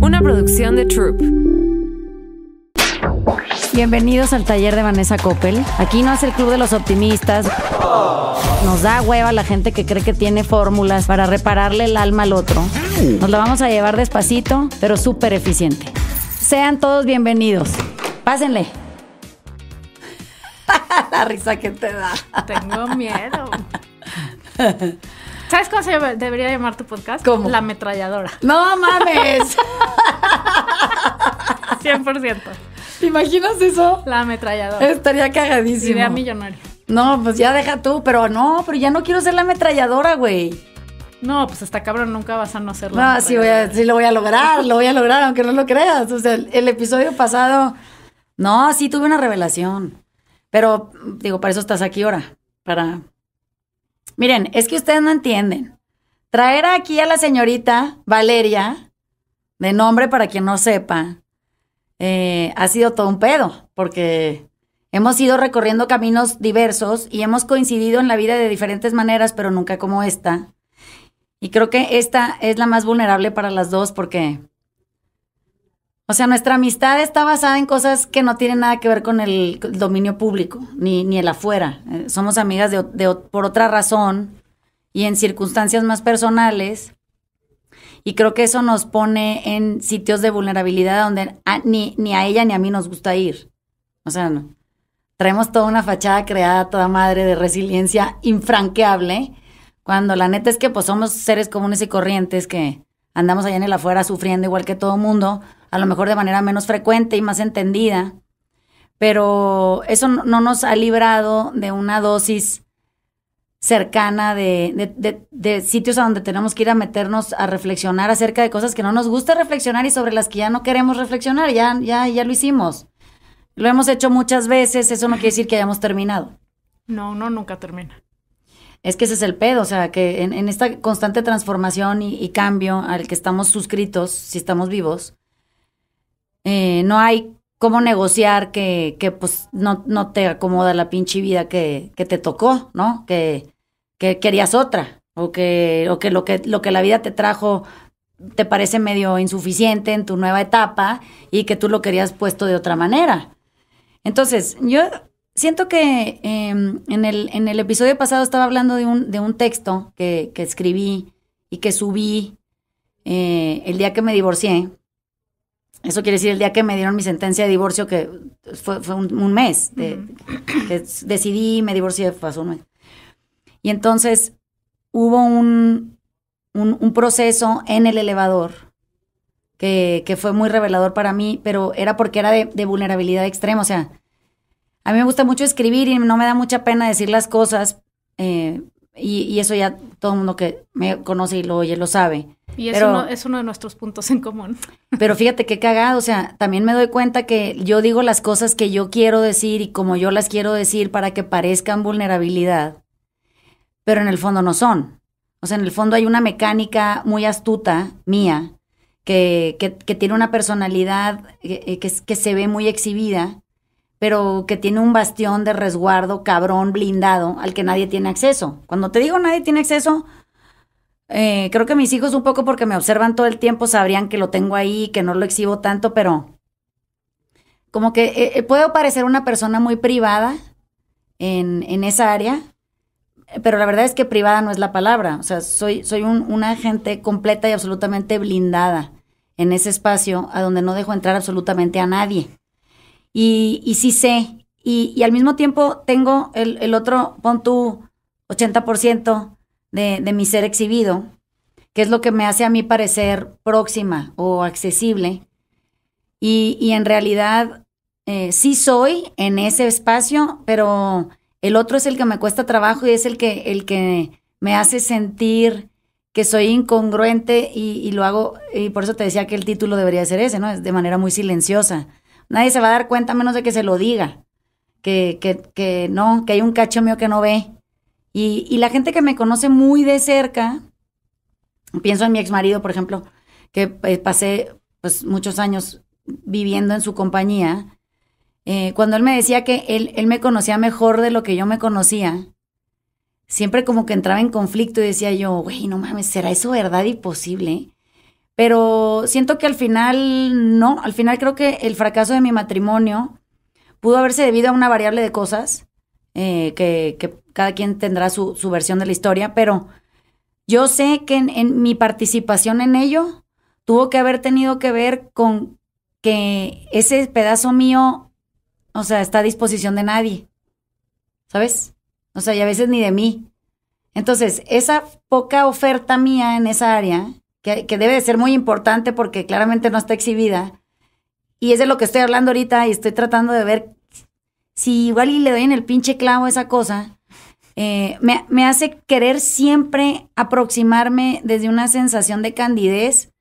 una producción de Troop. Bienvenidos al taller de Vanessa Coppel. Aquí no es el club de los optimistas. Nos da hueva la gente que cree que tiene fórmulas para repararle el alma al otro. Nos la vamos a llevar despacito, pero súper eficiente. Sean todos bienvenidos. Pásenle. la risa que te da. Tengo miedo. ¿Sabes cómo se debería llamar tu podcast? ¿Cómo? La ametralladora. ¡No mames! 100%. ¿Te imaginas eso? La ametralladora. Estaría cagadísimo. Sería millonario. No, pues ya deja tú, pero no, pero ya no quiero ser la ametralladora, güey. No, pues hasta cabrón nunca vas a no ser No, sí, voy sí lo voy a lograr, lo voy a lograr, aunque no lo creas. O sea, el, episodio pasado, no, sí tuve una revelación. Pero digo, para eso estás aquí ahora, para Miren, es que ustedes no entienden. Traer aquí a la señorita Valeria, de nombre para quien no sepa, eh, ha sido todo un pedo, porque hemos ido recorriendo caminos diversos y hemos coincidido en la vida de diferentes maneras, pero nunca como esta. Y creo que esta es la más vulnerable para las dos porque o sea, nuestra amistad está basada en cosas que no tienen nada que ver con el dominio público, ni, ni el afuera. Eh, somos amigas de, por otra razón y en circunstancias más personales. Y creo que eso nos pone en sitios de vulnerabilidad donde ni, ni a ella ni a mí nos gusta ir. O sea, traemos toda una fachada creada, toda madre de resiliencia infranqueable, cuando la neta es que pues somos seres comunes y corrientes que andamos allá en el afuera sufriendo igual que todo mundo, a lo mejor de manera menos frecuente y más entendida, pero eso no nos ha librado de una dosis cercana de, sitios a donde tenemos que ir a meternos a reflexionar acerca de cosas que no nos gusta reflexionar y sobre las que ya no queremos reflexionar, ya, ya, ya lo hicimos. Lo hemos hecho muchas veces, eso no quiere decir que hayamos terminado. No, no, nunca termina. Es que ese es el pedo, o sea, que en, esta constante transformación y, cambio al que estamos suscritos, si estamos vivos, eh, no hay cómo negociar que, pues no, te acomoda la pinche vida que, te tocó, ¿no? Que, querías otra o que, o que lo que lo que la vida te trajo te parece medio insuficiente en tu nueva etapa y que tú lo querías puesto de otra manera. Entonces, yo siento que em, en, el, en el episodio pasado estaba hablando de un, de un texto que, escribí y que subí eh, el día que me divorcié, eso quiere decir el día que me dieron mi sentencia de divorcio, que fue, un, mes, que decidí, me divorcié, pasó un mes. Y entonces hubo un, proceso en el elevador que, fue muy revelador para mí, pero era porque era de, vulnerabilidad extrema. O sea, a mí me gusta mucho escribir y no me da mucha pena decir las cosas. Eh, y, y, eso ya todo el mundo que me conoce y lo oye lo sabe. Y es, uno, es uno de nuestros puntos en común. Pero fíjate qué cagado, o sea, también me doy cuenta que yo digo las cosas que yo quiero decir y como yo las quiero decir para que parezcan vulnerabilidad, pero en el fondo no son. O sea, en el fondo hay una mecánica muy astuta mía que, tiene una personalidad eh, que se ve muy exhibida, pero que tiene un bastión de resguardo cabrón blindado al que nadie tiene acceso. Cuando te digo nadie tiene acceso, eh, creo que mis hijos un poco porque me observan todo el tiempo sabrían que lo tengo ahí, que no lo exhibo tanto, pero como que eh, eh, puedo parecer una persona muy privada en, en, esa área, pero la verdad es que privada no es la palabra. O sea, soy, soy una gente completa y absolutamente blindada en ese espacio a donde no dejo entrar absolutamente a nadie. Y, y sí sé, y, al mismo tiempo tengo el, el otro, pon tú 80% de, mi ser exhibido, que es lo que me hace a mí parecer próxima o accesible. Y, en realidad eh, sí soy en ese espacio, pero el otro es el que me cuesta trabajo y es el que, el que me hace sentir que soy incongruente y, lo hago, y por eso te decía que el título debería ser ese, ¿no? Es de manera muy silenciosa. Nadie se va a dar cuenta menos de que se lo diga, que, que no, que hay un cacho mío que no ve y, la gente que me conoce muy de cerca, pienso en mi ex marido, por ejemplo, que eh, pasé pues, muchos años viviendo en su compañía, eh, cuando él me decía que él, él, me conocía mejor de lo que yo me conocía, siempre como que entraba en conflicto y decía yo, güey, no mames, ¿será eso verdad y posible? Pero siento que al final no, al final creo que el fracaso de mi matrimonio pudo haberse debido a una variable de cosas, eh, que, cada quien tendrá su, versión de la historia, pero yo sé que en, mi participación en ello tuvo que haber tenido que ver con que ese pedazo mío, o sea, está a disposición de nadie, ¿sabes? O sea, y a veces ni de mí. Entonces, esa poca oferta mía en esa área, que, que debe de ser muy importante porque claramente no está exhibida, y es de lo que estoy hablando ahorita y estoy tratando de ver si igual y le doy en el pinche clavo esa cosa, eh, me, hace querer siempre aproximarme desde una sensación de candidez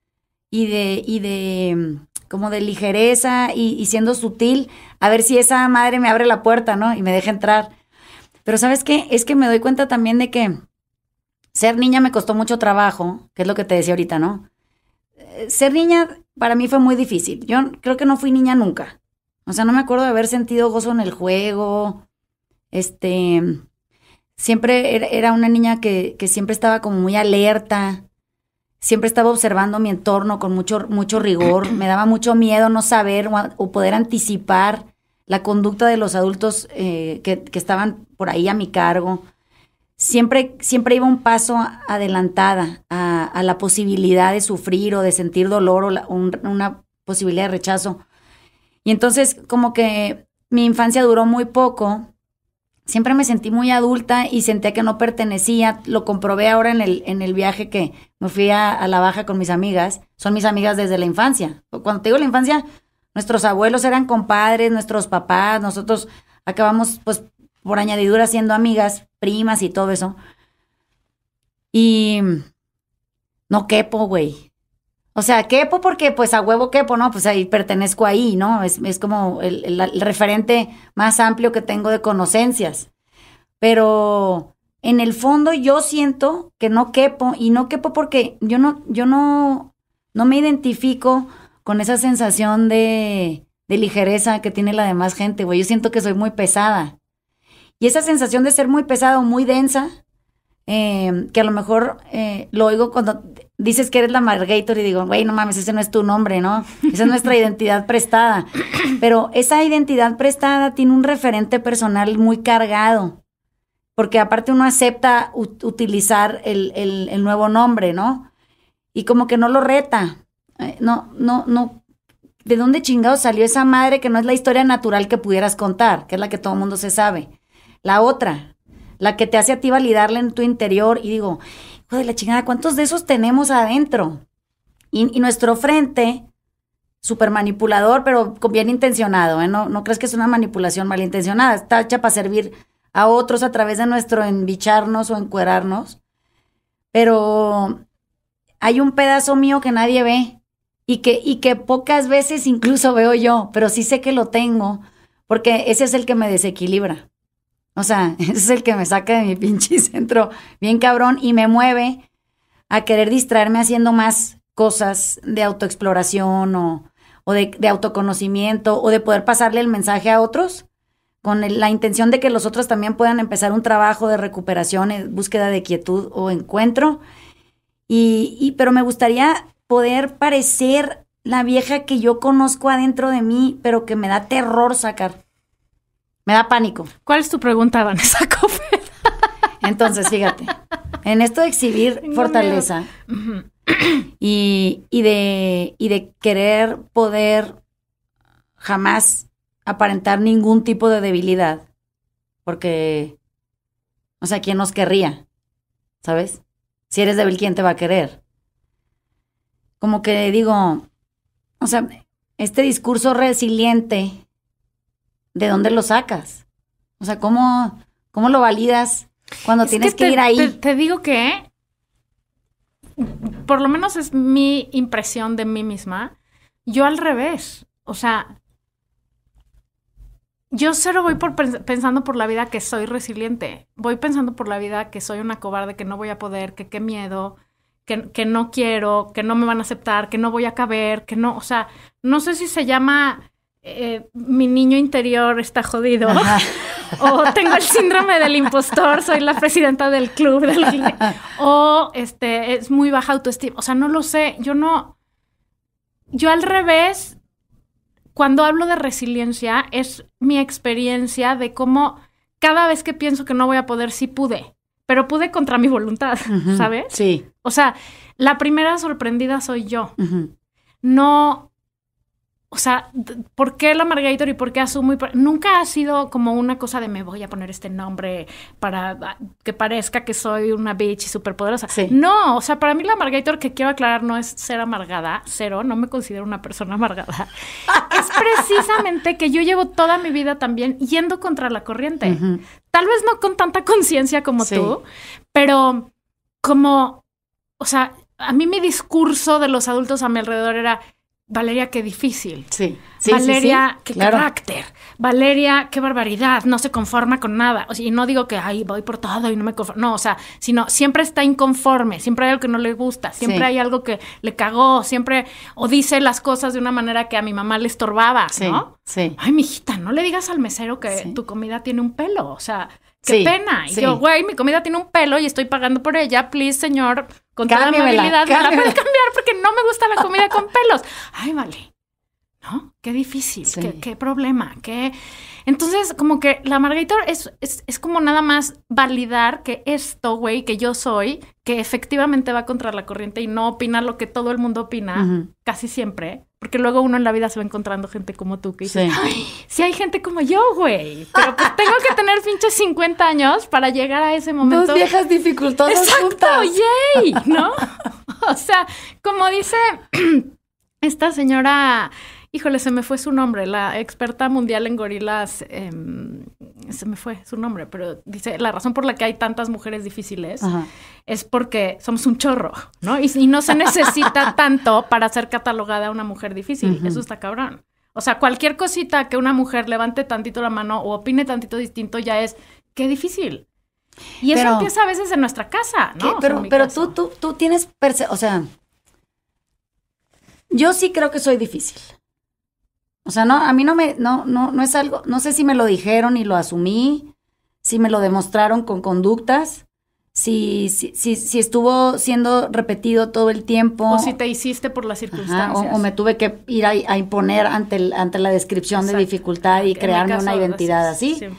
y de, y de mm, como de ligereza y, siendo sutil, a ver si esa madre me abre la puerta, ¿no? Y me deja entrar. Pero sabes qué, es que me doy cuenta también de que ser niña me costó mucho trabajo, que es lo que te decía ahorita, ¿no? Eh, ser niña para mí fue muy difícil. Yo creo que no fui niña nunca. O sea, no me acuerdo de haber sentido gozo en el juego. Este, siempre era una niña que, que siempre estaba como muy alerta. Siempre estaba observando mi entorno con mucho, mucho rigor. Me daba mucho miedo no saber o poder anticipar la conducta de los adultos eh, que, estaban por ahí a mi cargo. Siempre, siempre iba un paso adelantada a, la posibilidad de sufrir o de sentir dolor o una posibilidad de rechazo. Y entonces como que mi infancia duró muy poco. Siempre me sentí muy adulta y sentía que no pertenecía. Lo comprobé ahora en el, en el viaje que me fui a, a la baja con mis amigas. Son mis amigas desde la infancia. Cuando te digo la infancia, nuestros abuelos eran compadres, nuestros papás, nosotros acabamos pues por añadidura siendo amigas, primas y todo eso. Y no quepo, güey. O sea, quepo porque pues a huevo quepo, ¿no? Pues ahí pertenezco ahí, ¿no? Es, es como el, referente más amplio que tengo de conocencias. Pero en el fondo yo siento que no quepo y no quepo porque yo no, yo no, no me identifico con esa sensación de, de ligereza que tiene la demás gente, güey. Yo siento que soy muy pesada. Y esa sensación de ser muy pesada o muy densa, eh, que a lo mejor eh, lo oigo cuando dices que eres la Margator y digo, güey, no mames, ese no es tu nombre, ¿no? Esa es nuestra identidad prestada. Pero esa identidad prestada tiene un referente personal muy cargado, porque aparte uno acepta utilizar el, el, nuevo nombre, ¿no? Y como que no lo reta. Eh, no, no, no. ¿De dónde chingados salió esa madre que no es la historia natural que pudieras contar, que es la que todo el mundo se sabe? La otra, la que te hace a ti validarla en tu interior y digo, Joder, la chingada, ¿cuántos de esos tenemos adentro? Y, nuestro frente, súper manipulador, pero bien intencionado, ¿eh? No, no crees que es una manipulación malintencionada, está hecha para servir a otros a través de nuestro envicharnos o encuerarnos. Pero hay un pedazo mío que nadie ve y que, y que pocas veces incluso veo yo, pero sí sé que lo tengo, porque ese es el que me desequilibra. O sea, es el que me saca de mi pinche centro bien cabrón y me mueve a querer distraerme haciendo más cosas de autoexploración o, de, autoconocimiento o de poder pasarle el mensaje a otros con la intención de que los otros también puedan empezar un trabajo de recuperación, eh, búsqueda de quietud o encuentro. Y, y, pero me gustaría poder parecer la vieja que yo conozco adentro de mí, pero que me da terror sacar. Me da pánico. ¿Cuál es tu pregunta, Vanessa Entonces, fíjate, en esto de exhibir fortaleza y, y, de, y de querer poder jamás aparentar ningún tipo de debilidad, porque, o sea, ¿quién nos querría? ¿Sabes? Si eres débil, ¿quién te va a querer? Como que digo, o sea, este discurso resiliente ¿de dónde lo sacas? O sea, ¿cómo, cómo lo validas cuando tienes que, ir ahí? Te, digo que, por lo menos es mi impresión de mí misma, yo al revés. O sea, yo cero voy por pensando por la vida que soy resiliente. Voy pensando por la vida que soy una cobarde, que no voy a poder, que qué miedo, que, que no quiero, que no me van a aceptar, que no voy a caber, que no. O sea, no sé si se llama eh, mi niño interior está jodido. O tengo el síndrome del impostor, soy la presidenta del club O este, es muy baja autoestima. O sea, no lo sé. Yo no. Yo al revés, cuando hablo de resiliencia, es mi experiencia de cómo cada vez que pienso que no voy a poder, sí pude. Pero pude contra mi voluntad, ¿sabes? Sí. O sea, la primera sorprendida soy yo. No o sea, ¿por qué la Margator y por qué asumo? Nunca ha sido como una cosa de me voy a poner este nombre para ah, que parezca que soy una bitch y superpoderosa. No, o sea, para mí la Margator, que quiero aclarar, no es ser amargada, cero, no me considero una persona amargada. es precisamente que yo llevo toda mi vida también yendo contra la corriente. Tal vez no con tanta conciencia como tú, pero como, o sea, a mí mi discurso de los adultos a mi alrededor era Valeria, qué difícil. Sí. Valeria, qué carácter. Valeria, qué barbaridad. No se conforma con nada. O y no digo que ay, voy por todo y no me conformo. No, o sea, sino siempre está inconforme, siempre hay algo que no le gusta, siempre hay algo que le cagó, siempre o dice las cosas de una manera que a mi mamá le estorbaba, ¿no? Sí. Ay, mijita, no le digas al mesero que tu comida tiene un pelo. O sea, qué pena. Y yo, güey, mi comida tiene un pelo y estoy pagando por ella, please, señor, con toda mi habilidad, me la cambiar porque no me gusta la comida con pelos. Ay, vale. ¿No? Qué difícil, qué, qué, problema, qué... Entonces, como que la Margarita es, es, como nada más validar que esto, güey, que yo soy, que efectivamente va contra la corriente y no opina lo que todo el mundo opina, casi siempre, porque luego uno en la vida se va encontrando gente como tú que dice, Ay, si hay gente como yo, güey. Pero pues, tengo que tener pinches 50 años para llegar a ese momento. Dos viejas dificultades Exacto, ¿no? O sea, como dice esta señora híjole, se me fue su nombre, la experta mundial en gorilas, em, se me fue su nombre, pero dice, la razón por la que hay tantas mujeres difíciles es porque somos un chorro, ¿no? Y, no se necesita tanto para ser catalogada una mujer difícil, eso está cabrón. O sea, cualquier cosita que una mujer levante tantito la mano o opine tantito distinto ya es, qué difícil. Y eso empieza a veces en nuestra casa, ¿no? Pero, pero tú, tú, tú tienes, o sea, yo sí creo que soy difícil. O sea, no, a mí no me, no, no, no es algo, no sé si me lo dijeron y lo asumí, si me lo demostraron con conductas, si, si, si, si estuvo siendo repetido todo el tiempo. O si te hiciste por las circunstancias. o, me tuve que ir a, imponer ante, el, ante la descripción de dificultad y crearme una identidad así. 100%.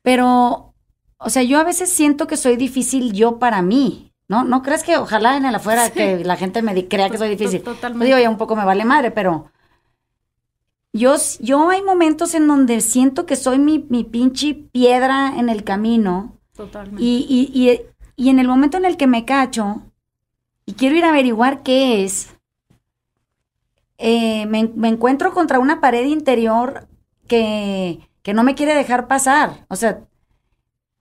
Pero, o sea, yo a veces siento que soy difícil yo para mí. ¿No? ¿No crees que ojalá en el afuera que la gente me crea que soy difícil? Totalmente. digo, ya un poco me vale madre, pero yo, yo hay momentos en donde siento que soy mi, pinche piedra en el camino. Totalmente. Y, en el momento en el que me cacho y quiero ir a averiguar qué es, eh, me, encuentro contra una pared interior que, no me quiere dejar pasar. O sea,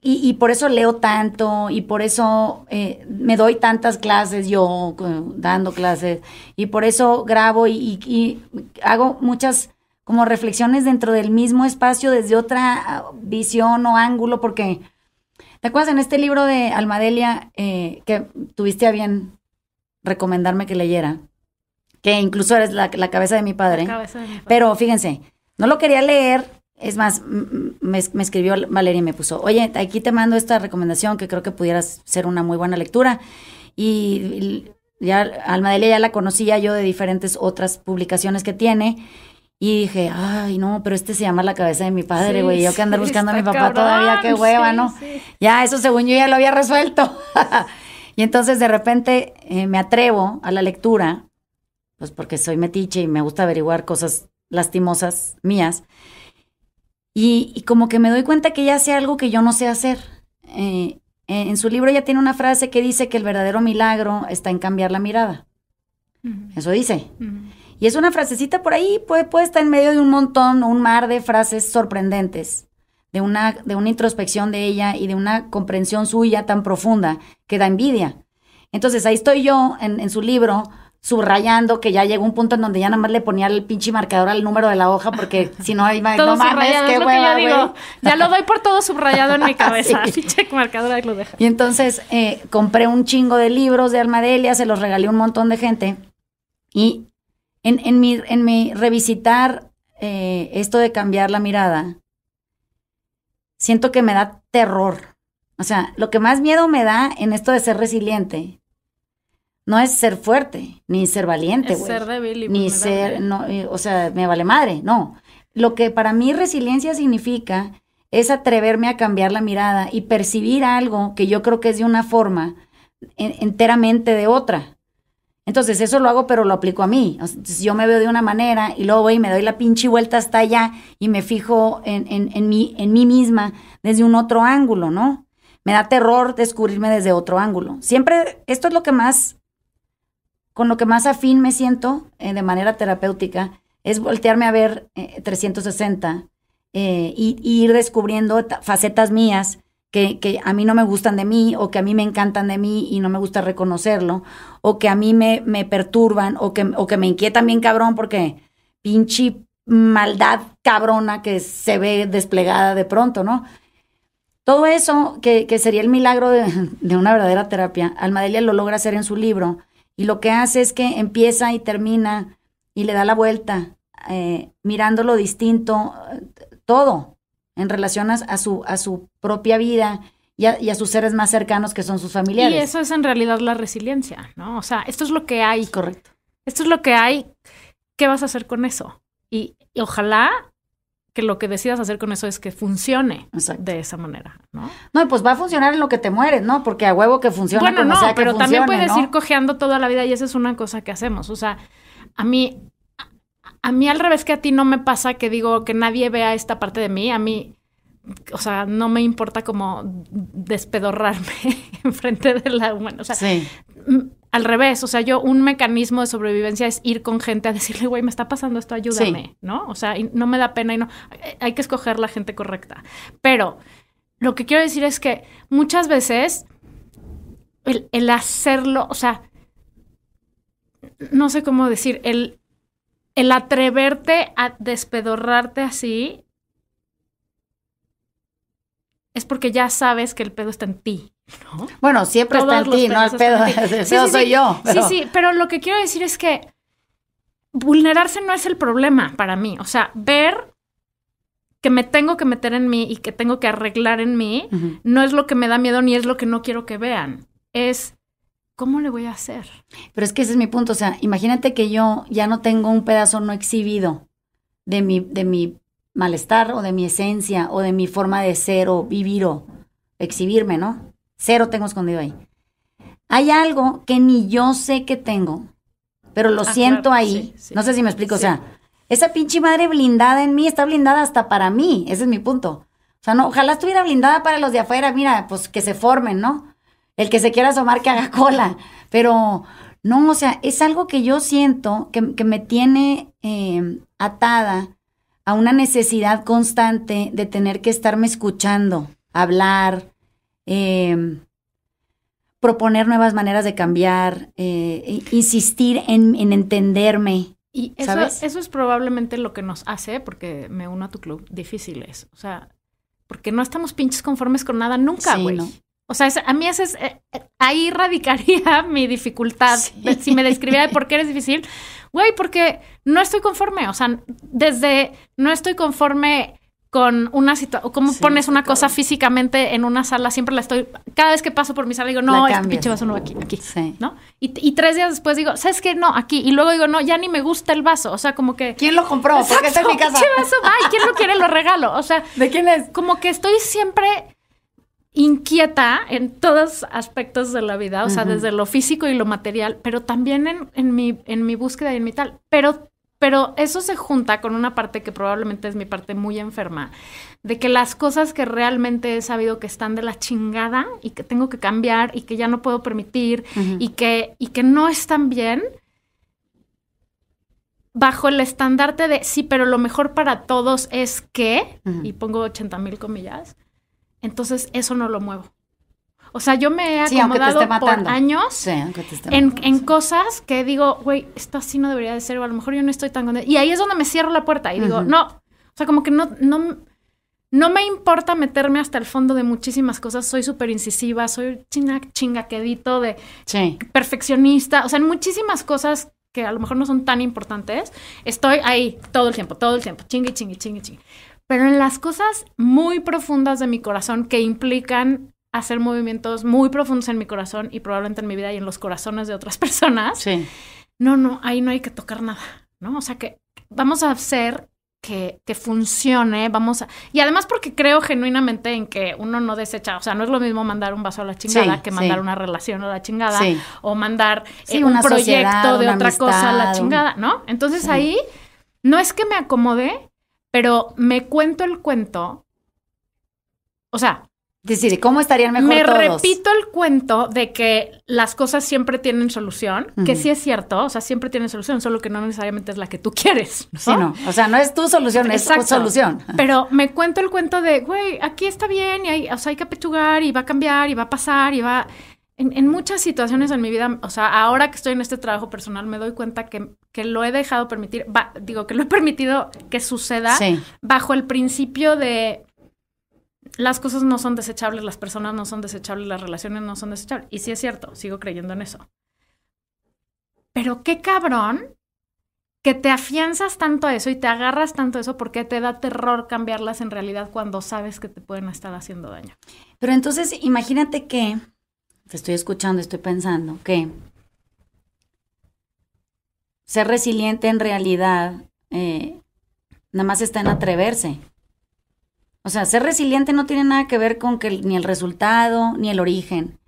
y, por eso leo tanto, y por eso eh, me doy tantas clases yo eh, dando clases, y por eso grabo y hago muchas como reflexiones dentro del mismo espacio desde otra ah, visión o ángulo, porque ¿te acuerdas en este libro de Almadelia eh, que tuviste a bien recomendarme que leyera? Que incluso eres la, la cabeza de mi padre. La cabeza de mi padre. Pero fíjense, no lo quería leer. Es más, me, me, escribió Valeria y me puso, oye, aquí te mando esta recomendación que creo que pudieras ser una muy buena lectura. Y, y ya Almadelia ya la conocía yo de diferentes otras publicaciones que tiene y dije, ay, no, pero este se llama la cabeza de mi padre, güey. yo que andar buscando a mi papá todavía, qué hueva, ¿no? Ya, eso según yo ya lo había resuelto. y entonces de repente eh, me atrevo a la lectura, pues porque soy metiche y me gusta averiguar cosas lastimosas mías. Y, como que me doy cuenta que ya hace algo que yo no sé hacer. Eh, en su libro ya tiene una frase que dice que el verdadero milagro está en cambiar la mirada. Eso dice. Y es una frasecita por ahí, puede, puede estar en medio de un montón, un mar de frases sorprendentes, de una, de una introspección de ella y de una comprensión suya tan profunda que da envidia. Entonces ahí estoy yo en, su libro subrayando que ya llegó un punto en donde ya nada más le ponía el pinche marcador al número de la hoja porque si no iba no mames, qué lo que yo digo, Ya lo doy por todo subrayado en mi cabeza, lo deja. Y entonces eh, compré un chingo de libros de Almadelia, se los regalé a un montón de gente y en, mi, en revisitar eh, esto de cambiar la mirada, siento que me da terror. O sea, lo que más miedo me da en esto de ser resiliente no es ser fuerte, ni ser valiente, güey. Ser débil y Ni ser, no, eh, o sea, me vale madre, no. Lo que para mí resiliencia significa es atreverme a cambiar la mirada y percibir algo que yo creo que es de una forma enteramente de otra. Entonces eso lo hago, pero lo aplico a mí. Si yo me veo de una manera y luego voy y me doy la pinche vuelta hasta allá y me fijo en, en, mí, misma desde un otro ángulo, ¿no? Me da terror descubrirme desde otro ángulo. Siempre, esto es lo que más, con lo que más afín me siento eh, de manera terapéutica, es voltearme a ver 360 eh, eh, y ir descubriendo facetas mías que, a mí no me gustan de mí o que a mí me encantan de mí y no me gusta reconocerlo, o que a mí me, me perturban o que, o que me inquietan bien cabrón porque pinche maldad cabrona que se ve desplegada de pronto, ¿no? Todo eso, que, que sería el milagro de, una verdadera terapia, Almadelia lo logra hacer en su libro y lo que hace es que empieza y termina y le da la vuelta, eh, mirando lo distinto, eh, todo, en relación a, su, a su propia vida y a, sus seres más cercanos que son sus familiares. Y eso es en realidad la resiliencia, ¿no? O sea, esto es lo que hay. Correcto. Esto es lo que hay. ¿Qué vas a hacer con eso? Y, ojalá que lo que decidas hacer con eso es que funcione de esa manera, ¿no? No, pues va a funcionar en lo que te mueres, ¿no? Porque a huevo que funciona. Bueno, no, pero también puedes ir cojeando toda la vida y esa es una cosa que hacemos. O sea, a mí a mí al revés que a ti no me pasa que digo que nadie vea esta parte de mí, a mí, o sea, no me importa como despedorrarme enfrente de la humana. O sea, al revés, o sea, yo un mecanismo de sobrevivencia es ir con gente a decirle, güey, me está pasando esto, ayúdame, ¿no? O sea, y no me da pena y no, eh, hay que escoger la gente correcta. Pero lo que quiero decir es que muchas veces el, el hacerlo, o sea, no sé cómo decir, el el atreverte a despedorrarte así es porque ya sabes que el pedo está en ti. Bueno, siempre está en ti, no el pedo, el pedo soy yo. Sí, sí, pero lo que quiero decir es que vulnerarse no es el problema para mí. O sea, ver que me tengo que meter en mí y que tengo que arreglar en mí no es lo que me da miedo ni es lo que no quiero que vean. Es ¿cómo le voy a hacer? Pero es que ese es mi punto, o sea, imagínate que yo ya no tengo un pedazo no exhibido de mi, de mi malestar o de mi esencia o de mi forma de ser o vivir o exhibirme, ¿no? Cero tengo escondido ahí. Hay algo que ni yo sé que tengo, pero lo ah, siento ahí. No sé si me explico, o sea, esa pinche madre blindada en mí está blindada hasta para mí, ese es mi punto. O sea, no, ojalá estuviera blindada para los de afuera, mira, pues que se formen, ¿no? El que se quiera asomar que haga cola. Pero no, o sea, es algo que yo siento que, me tiene em, atada a una necesidad constante de tener que estarme escuchando, hablar, em, proponer nuevas maneras de cambiar, eh, insistir en, entenderme, y eso, eso es probablemente lo que nos hace, porque me uno a tu club, difícil es. O sea, porque no estamos pinches conformes con nada nunca, güey. O sea, a mí ese es, eh, eh, ahí radicaría mi dificultad. Si me describiera de por qué eres difícil, güey, porque no estoy conforme. O sea, desde no estoy conforme con una situación, cómo pones una cosa físicamente en una sala, siempre la estoy, cada vez que paso por mi sala digo, no, este pinche vaso no aquí, sí. ¿no? Y, tres días después digo, ¿sabes qué? No, aquí. Y luego digo, no, ya ni me gusta el vaso, o sea, como que... ¿Quién lo compró? ¿Por qué está en mi casa? vaso, ay, ¿quién lo quiere? Lo regalo, o sea... ¿De quién es? Como que estoy siempre inquieta en todos aspectos de la vida, o sea, desde lo físico y lo material, pero también en, mi, en mi búsqueda y en mi tal. Pero, pero eso se junta con una parte que probablemente es mi parte muy enferma, de que las cosas que realmente he sabido que están de la chingada y que tengo que cambiar y que ya no puedo permitir y, que, y que no están bien, bajo el estandarte de sí, pero lo mejor para todos es que, y pongo 80 mil comillas, entonces eso no lo muevo. O sea, yo me he acomodado por años en, en, cosas que digo, güey, esto así no debería de ser, o a lo mejor yo no estoy tan contenta. Y ahí es donde me cierro la puerta y digo, no. O sea, como que no, no, me importa meterme hasta el fondo de muchísimas cosas. Soy súper incisiva, soy chinga, chingaquedito, de perfeccionista. O sea, en muchísimas cosas que a lo mejor no son tan importantes, estoy ahí todo el tiempo, todo el tiempo, chingue, chingue, chingue, chingue pero en las cosas muy profundas de mi corazón que implican hacer movimientos muy profundos en mi corazón y probablemente en mi vida y en los corazones de otras personas, no, no, ahí no hay que tocar nada, ¿no? O sea que vamos a hacer que, funcione, vamos a... Y además porque creo genuinamente en que uno no desecha, o sea, no es lo mismo mandar un vaso a la chingada que mandar una relación a la chingada o mandar eh, un proyecto de otra cosa a la chingada, ¿no? Entonces ahí no es que me acomode, pero me cuento el cuento, o sea... Decir, ¿cómo estarían mejor me repito el cuento de que las cosas siempre tienen solución, que sí es cierto, o sea, siempre tienen solución, solo que no necesariamente es la que tú quieres. ¿no? o sea, no es tu solución, es tu solución. Pero me cuento el cuento de, güey, aquí está bien y hay, o sea, hay que apechugar y va a cambiar y va a pasar y va en, muchas situaciones en mi vida, o sea, ahora que estoy en este trabajo personal, me doy cuenta que, lo he dejado permitir, digo, que lo he permitido que suceda bajo el principio de las cosas no son desechables, las personas no son desechables, las relaciones no son desechables. Y sí es cierto, sigo creyendo en eso. Pero qué cabrón que te afianzas tanto a eso y te agarras tanto a eso porque te da terror cambiarlas en realidad cuando sabes que te pueden estar haciendo daño. Pero entonces imagínate que te estoy escuchando, estoy pensando que ser resiliente en realidad eh, nada más está en atreverse. O sea, ser resiliente no tiene nada que ver con que ni el resultado ni el origen.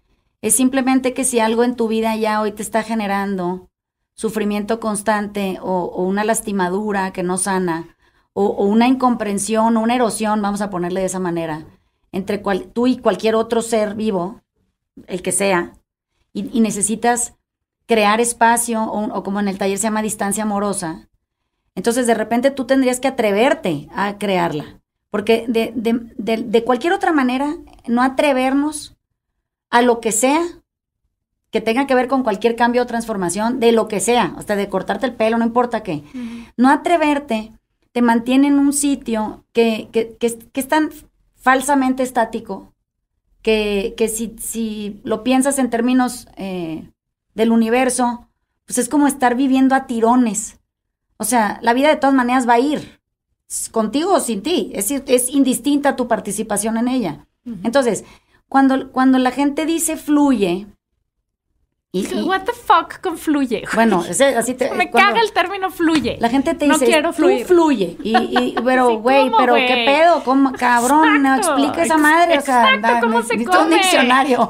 Es simplemente que si algo en tu vida ya hoy te está generando sufrimiento constante o, una lastimadura que no sana o, o, una incomprensión o una erosión, vamos a ponerle de esa manera, entre cual, tú y cualquier otro ser vivo, el que sea, y, necesitas crear espacio o, como en el taller se llama distancia amorosa, entonces de repente tú tendrías que atreverte a crearla, porque de, de, de, cualquier otra manera, no atrevernos a lo que sea que tenga que ver con cualquier cambio o transformación, de lo que sea, hasta de cortarte el pelo, no importa qué. No atreverte te mantiene en un sitio que es tan falsamente estático que, que si, si, lo piensas en términos eh, del universo, pues es como estar viviendo a tirones. O sea, la vida de todas maneras va a ir, contigo o sin ti, es, indistinta tu participación en ella. Entonces, cuando, cuando la gente dice fluye, y, what the fuck confluye. Bueno, así te, me caga el término fluye. La gente te dice, no fluye. Y, y pero güey, pero qué pedo, ¿Cómo, cabrón, no explica esa madre, exacto, o sea, ¿cómo se come? un diccionario.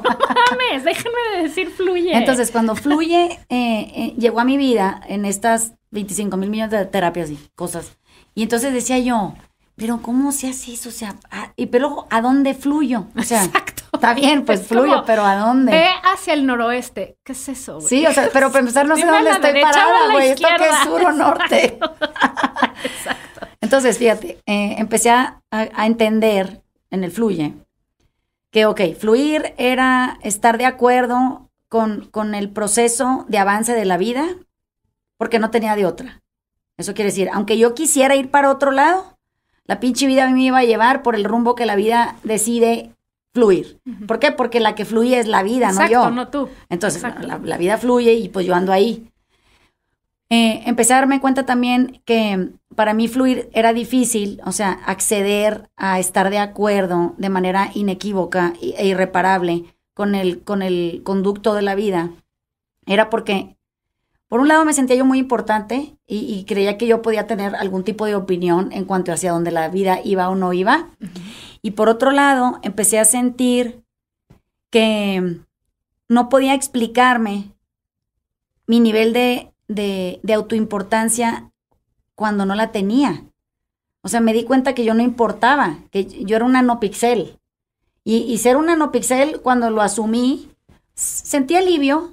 Mames, déjenme decir fluye. Entonces, cuando fluye eh, eh, llegó a mi vida en estas 25 mil millones de terapias y cosas. Y entonces decía yo, pero ¿cómo se hace eso? O sea, ah, y pero ¿a dónde fluyo? O sea, Exacto. Está bien, pues fluyo, pero ¿a dónde? Ve hacia el noroeste. ¿Qué es eso, Sí, o sea, pero para empezar no sé dónde estoy parada, güey. Esto que es sur o norte. Exacto. Entonces, fíjate, eh, empecé a, entender en el fluye que, ok, fluir era estar de acuerdo con, con el proceso de avance de la vida porque no tenía de otra. Eso quiere decir, aunque yo quisiera ir para otro lado, la pinche vida a mí me iba a llevar por el rumbo que la vida decide fluir. ¿Por qué? Porque la que fluye es la vida, no yo. no tú. Entonces, la, vida fluye y pues yo ando ahí. Eh, empecé a darme cuenta también que para mí fluir era difícil, o sea, acceder a estar de acuerdo de manera inequívoca e irreparable con el, con el conducto de la vida. Era porque por un lado me sentía yo muy importante y, creía que yo podía tener algún tipo de opinión en cuanto hacia dónde la vida iba o no iba. Y por otro lado, empecé a sentir que no podía explicarme mi nivel de, de, autoimportancia cuando no la tenía. O sea, me di cuenta que yo no importaba, que yo era un nanopixel. Y, y ser un nanopixel, cuando lo asumí, sentí alivio,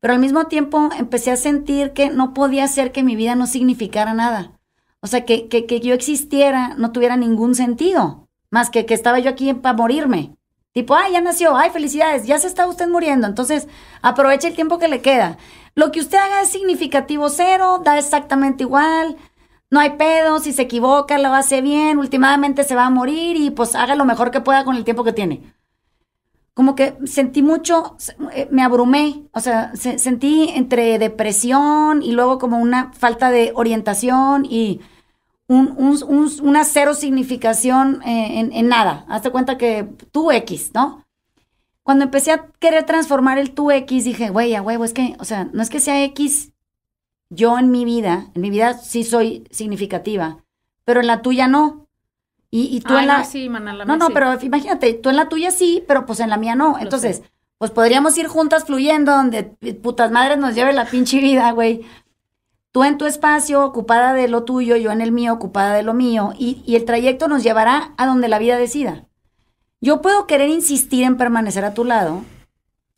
pero al mismo tiempo empecé a sentir que no podía ser que mi vida no significara nada. O sea, que, yo existiera no tuviera ningún sentido, más que que estaba yo aquí para morirme. Tipo, ay, ya nació, ay, felicidades, ya se está usted muriendo, entonces aproveche el tiempo que le queda. Lo que usted haga es significativo cero, da exactamente igual, no hay pedo, si se equivoca, lo hace bien, últimamente se va a morir y pues haga lo mejor que pueda con el tiempo que tiene como que sentí mucho, eh, me abrumé, o sea, sentí entre depresión y luego como una falta de orientación y un, una cero significación eh, en, nada. Hazte cuenta que tú X, ¿no? Cuando empecé a querer transformar el tú X, dije, güey, a huevo, es que, o sea, no es que sea X yo en mi vida, en mi vida sí soy significativa, pero en la tuya no. Y, tú ah, en la... sí, no, no, pero imagínate, tú en la tuya sí, pero pues en la mía no. Entonces, pues podríamos ir juntas fluyendo donde putas madres nos lleve la pinche vida, güey. Tú en tu espacio, ocupada de lo tuyo, yo en el mío, ocupada de lo mío, y, y el trayecto nos llevará a donde la vida decida. Yo puedo querer insistir en permanecer a tu lado,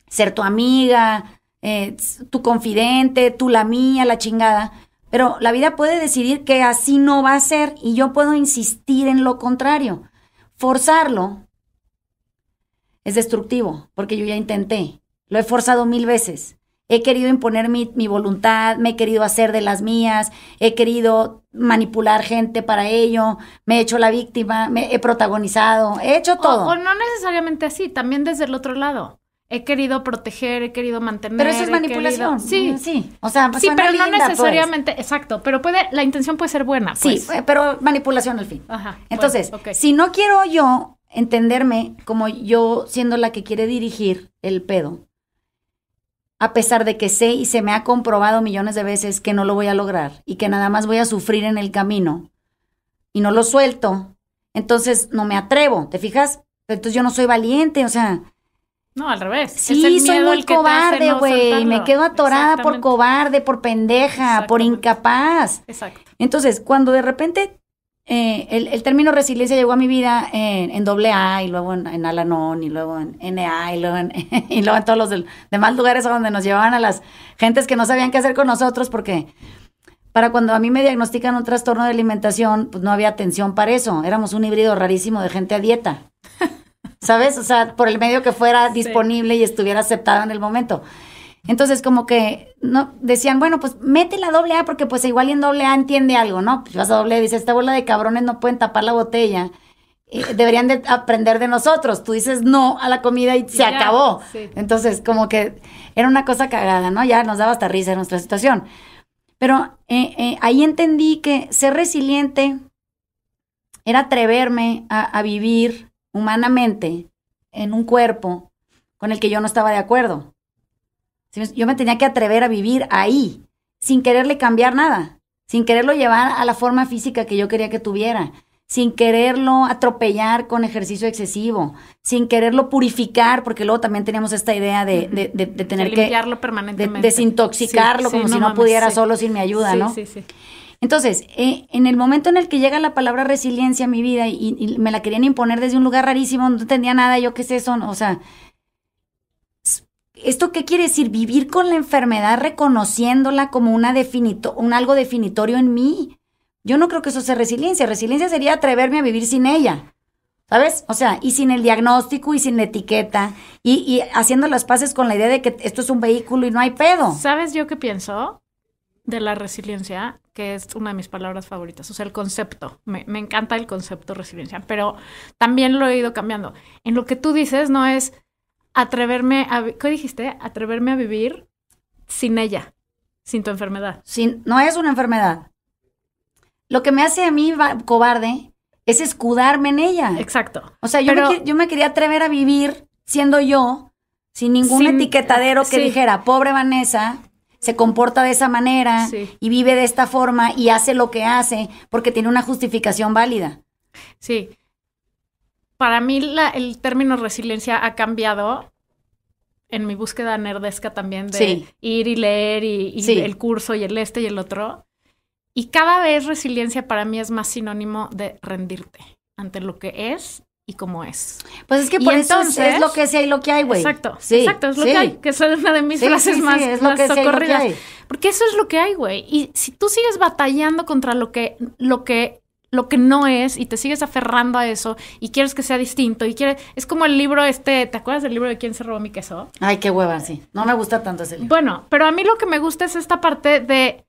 ser tu amiga, eh, tu confidente, tú la mía, la chingada, pero la vida puede decidir que así no va a ser y yo puedo insistir en lo contrario. Forzarlo es destructivo, porque yo ya intenté, lo he forzado mil veces. He querido imponer mi, mi, voluntad, me he querido hacer de las mías, he querido manipular gente para ello, me he hecho la víctima, me he protagonizado, he hecho todo. o no necesariamente así, también desde el otro lado he querido proteger, he querido mantener. Pero eso es manipulación. Sí, mm, sí. O sea, sí, pero no pues. necesariamente, exacto, pero puede, la intención puede ser buena. Sí, pues. eh, pero manipulación al fin. Ajá. Pues, entonces, si no quiero yo entenderme como yo siendo la que quiere dirigir el pedo, a pesar de que sé y se me ha comprobado millones de veces que no lo voy a lograr y que nada más voy a sufrir en el camino y no lo suelto, entonces no me atrevo, ¿te fijas? Entonces yo no soy valiente, o sea, no, al revés. Sí, soy muy cobarde, güey. me quedo atorada por cobarde, por pendeja, por incapaz. Exacto. Entonces, cuando de repente eh, el, término resiliencia llegó a mi vida en doble A y luego en, en, Alanon y luego en NA y luego en, todos los demás lugares a donde nos llevaban a las gentes que no sabían qué hacer con nosotros porque para cuando a mí me diagnostican un trastorno de alimentación, pues no había atención para eso. Éramos un híbrido rarísimo de gente a dieta. ¿sabes? O sea, por el medio que fuera disponible y estuviera aceptado en el momento. Entonces, como que no decían, bueno, pues mete la doble A porque pues igual en doble A entiende algo, ¿no? Pues vas a doble A dice, esta bola de cabrones no pueden tapar la botella. Eh, deberían de aprender de nosotros. Tú dices no a la comida y se acabó. Entonces, como que era una cosa cagada, ¿no? Ya nos daba hasta risa nuestra situación. Pero eh, eh, ahí entendí que ser resiliente era atreverme a vivir humanamente en un cuerpo con el que yo no estaba de acuerdo. Yo me tenía que atrever a vivir ahí, sin quererle cambiar nada, sin quererlo llevar a la forma física que yo quería que tuviera, sin quererlo atropellar con ejercicio excesivo, sin quererlo purificar, porque luego también teníamos esta idea de, de, tener que... desintoxicarlo como si no, pudiera solo sin mi ayuda, ¿no? Entonces, eh, en el momento en el que llega la palabra resiliencia a mi vida y, me la querían imponer desde un lugar rarísimo, no entendía nada, yo qué sé eso, o sea, ¿Esto qué quiere decir? Vivir con la enfermedad reconociéndola como una un algo definitorio en mí. Yo no creo que eso sea resiliencia. Resiliencia sería atreverme a vivir sin ella. ¿Sabes? O sea, y sin el diagnóstico y sin la etiqueta y, y haciendo las paces con la idea de que esto es un vehículo y no hay pedo. ¿Sabes yo qué pienso de la resiliencia? que es una de mis palabras favoritas, o sea, el concepto. Me, encanta el concepto resiliencia, pero también lo he ido cambiando. En lo que tú dices, no es atreverme a... ¿Qué dijiste? Atreverme a vivir sin ella, sin tu enfermedad. Sin, no es una enfermedad. Lo que me hace a mí cobarde es escudarme en ella. Exacto. O sea, yo, me, yo me quería atrever a vivir siendo yo, sin ningún etiquetadero que dijera, pobre Vanessa, se comporta de esa manera y vive de esta forma y hace lo que hace porque tiene una justificación válida. Sí. Para mí el término resiliencia ha cambiado en mi búsqueda nerdesca también de ir y leer y, el curso y el este y el otro. Y cada vez resiliencia para mí es más sinónimo de rendirte ante lo que es y como es. Pues es que por entonces, es, lo que sí hay lo que hay, güey. Exacto, exacto, es lo que hay, que es una de mis frases más, socorridas. porque eso es lo que hay, güey. Y si tú sigues batallando contra lo que, lo que lo que no es y te sigues aferrando a eso y quieres que sea distinto y quieres es como el libro este, ¿te acuerdas del libro de quién se robó mi queso? Ay, qué hueva, sí. No me gusta tanto ese libro. Bueno, pero a mí lo que me gusta es esta parte de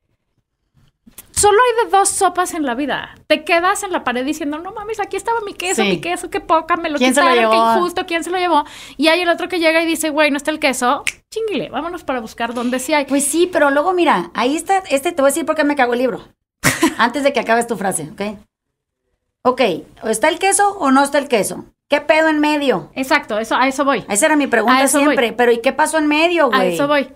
solo hay de dos sopas en la vida. Te quedas en la pared diciendo, no mames, aquí estaba mi queso, mi queso, qué poca, me lo quitaron, qué injusto, ¿quién se lo llevó? Y hay el otro que llega y dice, güey, no está el queso, chinguele, vámonos para buscar dónde sí hay. Pues sí, pero luego mira, ahí está, este te voy a decir por qué me cago el libro. Antes de que acabes tu frase, ¿ok? Ok, ok ¿está el queso o no está el queso? ¿Qué pedo en medio? Exacto, eso, a eso voy. Esa era mi pregunta siempre. Pero ¿y qué pasó en medio, güey? A eso voy.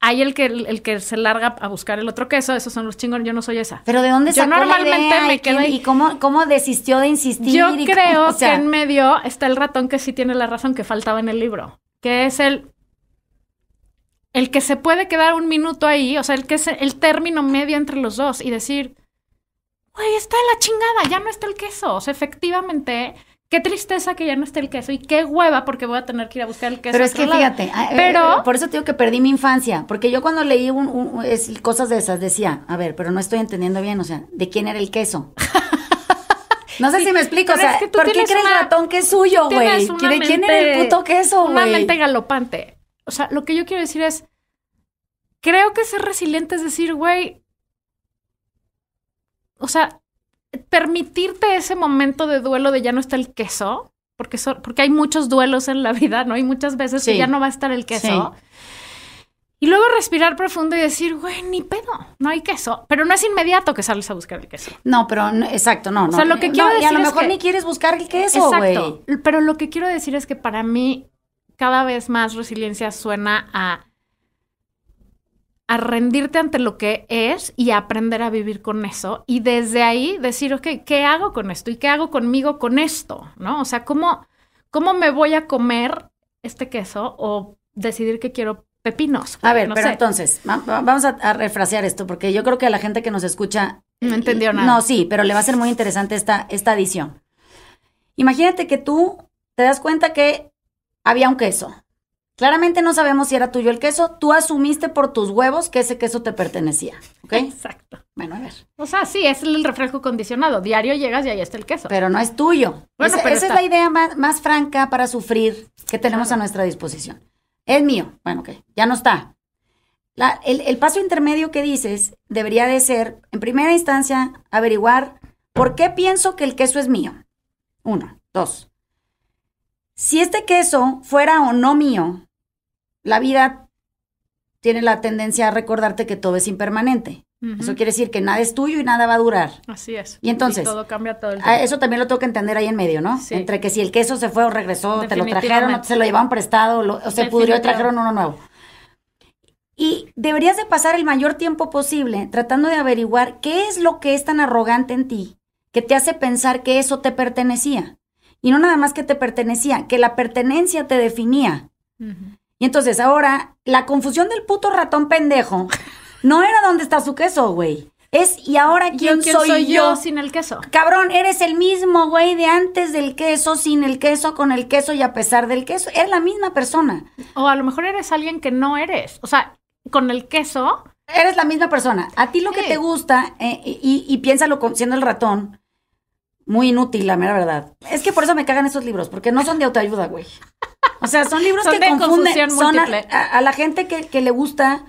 Hay el que, el que se larga a buscar el otro queso, esos son los chingones, yo no soy esa. Pero ¿de dónde sacó normalmente me quedo ¿Y cómo, cómo desistió de insistir? Yo creo que en medio está el ratón que sí tiene la razón que faltaba en el libro, que es el, el que se puede quedar un minuto ahí, o sea, el que es el término medio entre los dos y decir, ¡Uy, está la chingada, ya no está el queso. O sea, efectivamente qué tristeza que ya no esté el queso y qué hueva porque voy a tener que ir a buscar el queso. Pero es que fíjate, eh, eh, por eso tengo que perdí mi infancia, porque yo cuando leí cosas de esas decía, a ver, pero no estoy entendiendo bien, o sea, ¿de quién era el queso? No sé si me explico, o sea, ¿por qué crees ratón que es suyo, güey? ¿De quién era el puto queso, güey? galopante. O sea, lo que yo quiero decir es, creo que ser resiliente es decir, güey, o sea, permitirte ese momento de duelo de ya no está el queso, porque, porque hay muchos duelos en la vida, ¿no? Y muchas veces que ya no va a estar el queso. Y luego respirar profundo y decir, güey, ni pedo, no hay queso. Pero no es inmediato que sales a buscar el queso. No, pero exacto, no, no. O sea, lo que quiero Y a lo mejor ni quieres buscar el queso, Exacto. Pero lo que quiero decir es que para mí, cada vez más resiliencia suena a a rendirte ante lo que es y aprender a vivir con eso. Y desde ahí decir, ok, ¿qué hago con esto? ¿Y qué hago conmigo con esto? ¿No? O sea, ¿cómo, cómo me voy a comer este queso o decidir que quiero pepinos? A ver, pero entonces, vamos a, refrasear esto, porque yo creo que a la gente que nos escucha... No entendió nada. No, sí, pero le va a ser muy interesante esta, esta adición. Imagínate que tú te das cuenta que había un queso Claramente no sabemos si era tuyo el queso. Tú asumiste por tus huevos que ese queso te pertenecía. ¿Ok? Exacto. Bueno, a ver. O sea, sí, es el reflejo condicionado. Diario llegas y ahí está el queso. Pero no es tuyo. Bueno, esa es la idea más, franca para sufrir que tenemos a nuestra disposición. Es mío. Bueno, ok. Ya no está. el paso intermedio que dices debería de ser, en primera instancia, averiguar por qué pienso que el queso es mío. Uno. Dos. Si este queso fuera o no mío, la vida tiene la tendencia a recordarte que todo es impermanente. Eso quiere decir que nada es tuyo y nada va a durar. Así es. Y entonces. todo cambia todo el ah, tiempo. Eso también lo tengo que entender ahí en medio, ¿no? Entre que si el queso se fue o regresó, te lo trajeron, se lo llevaron prestado, o se pudrió y trajeron uno nuevo. Y deberías de pasar el mayor tiempo posible tratando de averiguar qué es lo que es tan arrogante en ti que te hace pensar que eso te pertenecía. Y no nada más que te pertenecía, que la pertenencia te definía. Y entonces ahora, la confusión del puto ratón pendejo no era dónde está su queso, güey. Es, ¿y ahora quién, soy, yo? sin el queso? Cabrón, eres el mismo, güey, de antes del queso, sin el queso, con el queso y a pesar del queso. Eres la misma persona. O a lo mejor eres alguien que no eres. O sea, con el queso. Eres la misma persona. A ti lo que te gusta, eh, y, y, piénsalo siendo el ratón, muy inútil, la mera verdad. Es que por eso me cagan esos libros, porque no son de autoayuda, güey. O sea, son libros que confunden a, la gente que, le gusta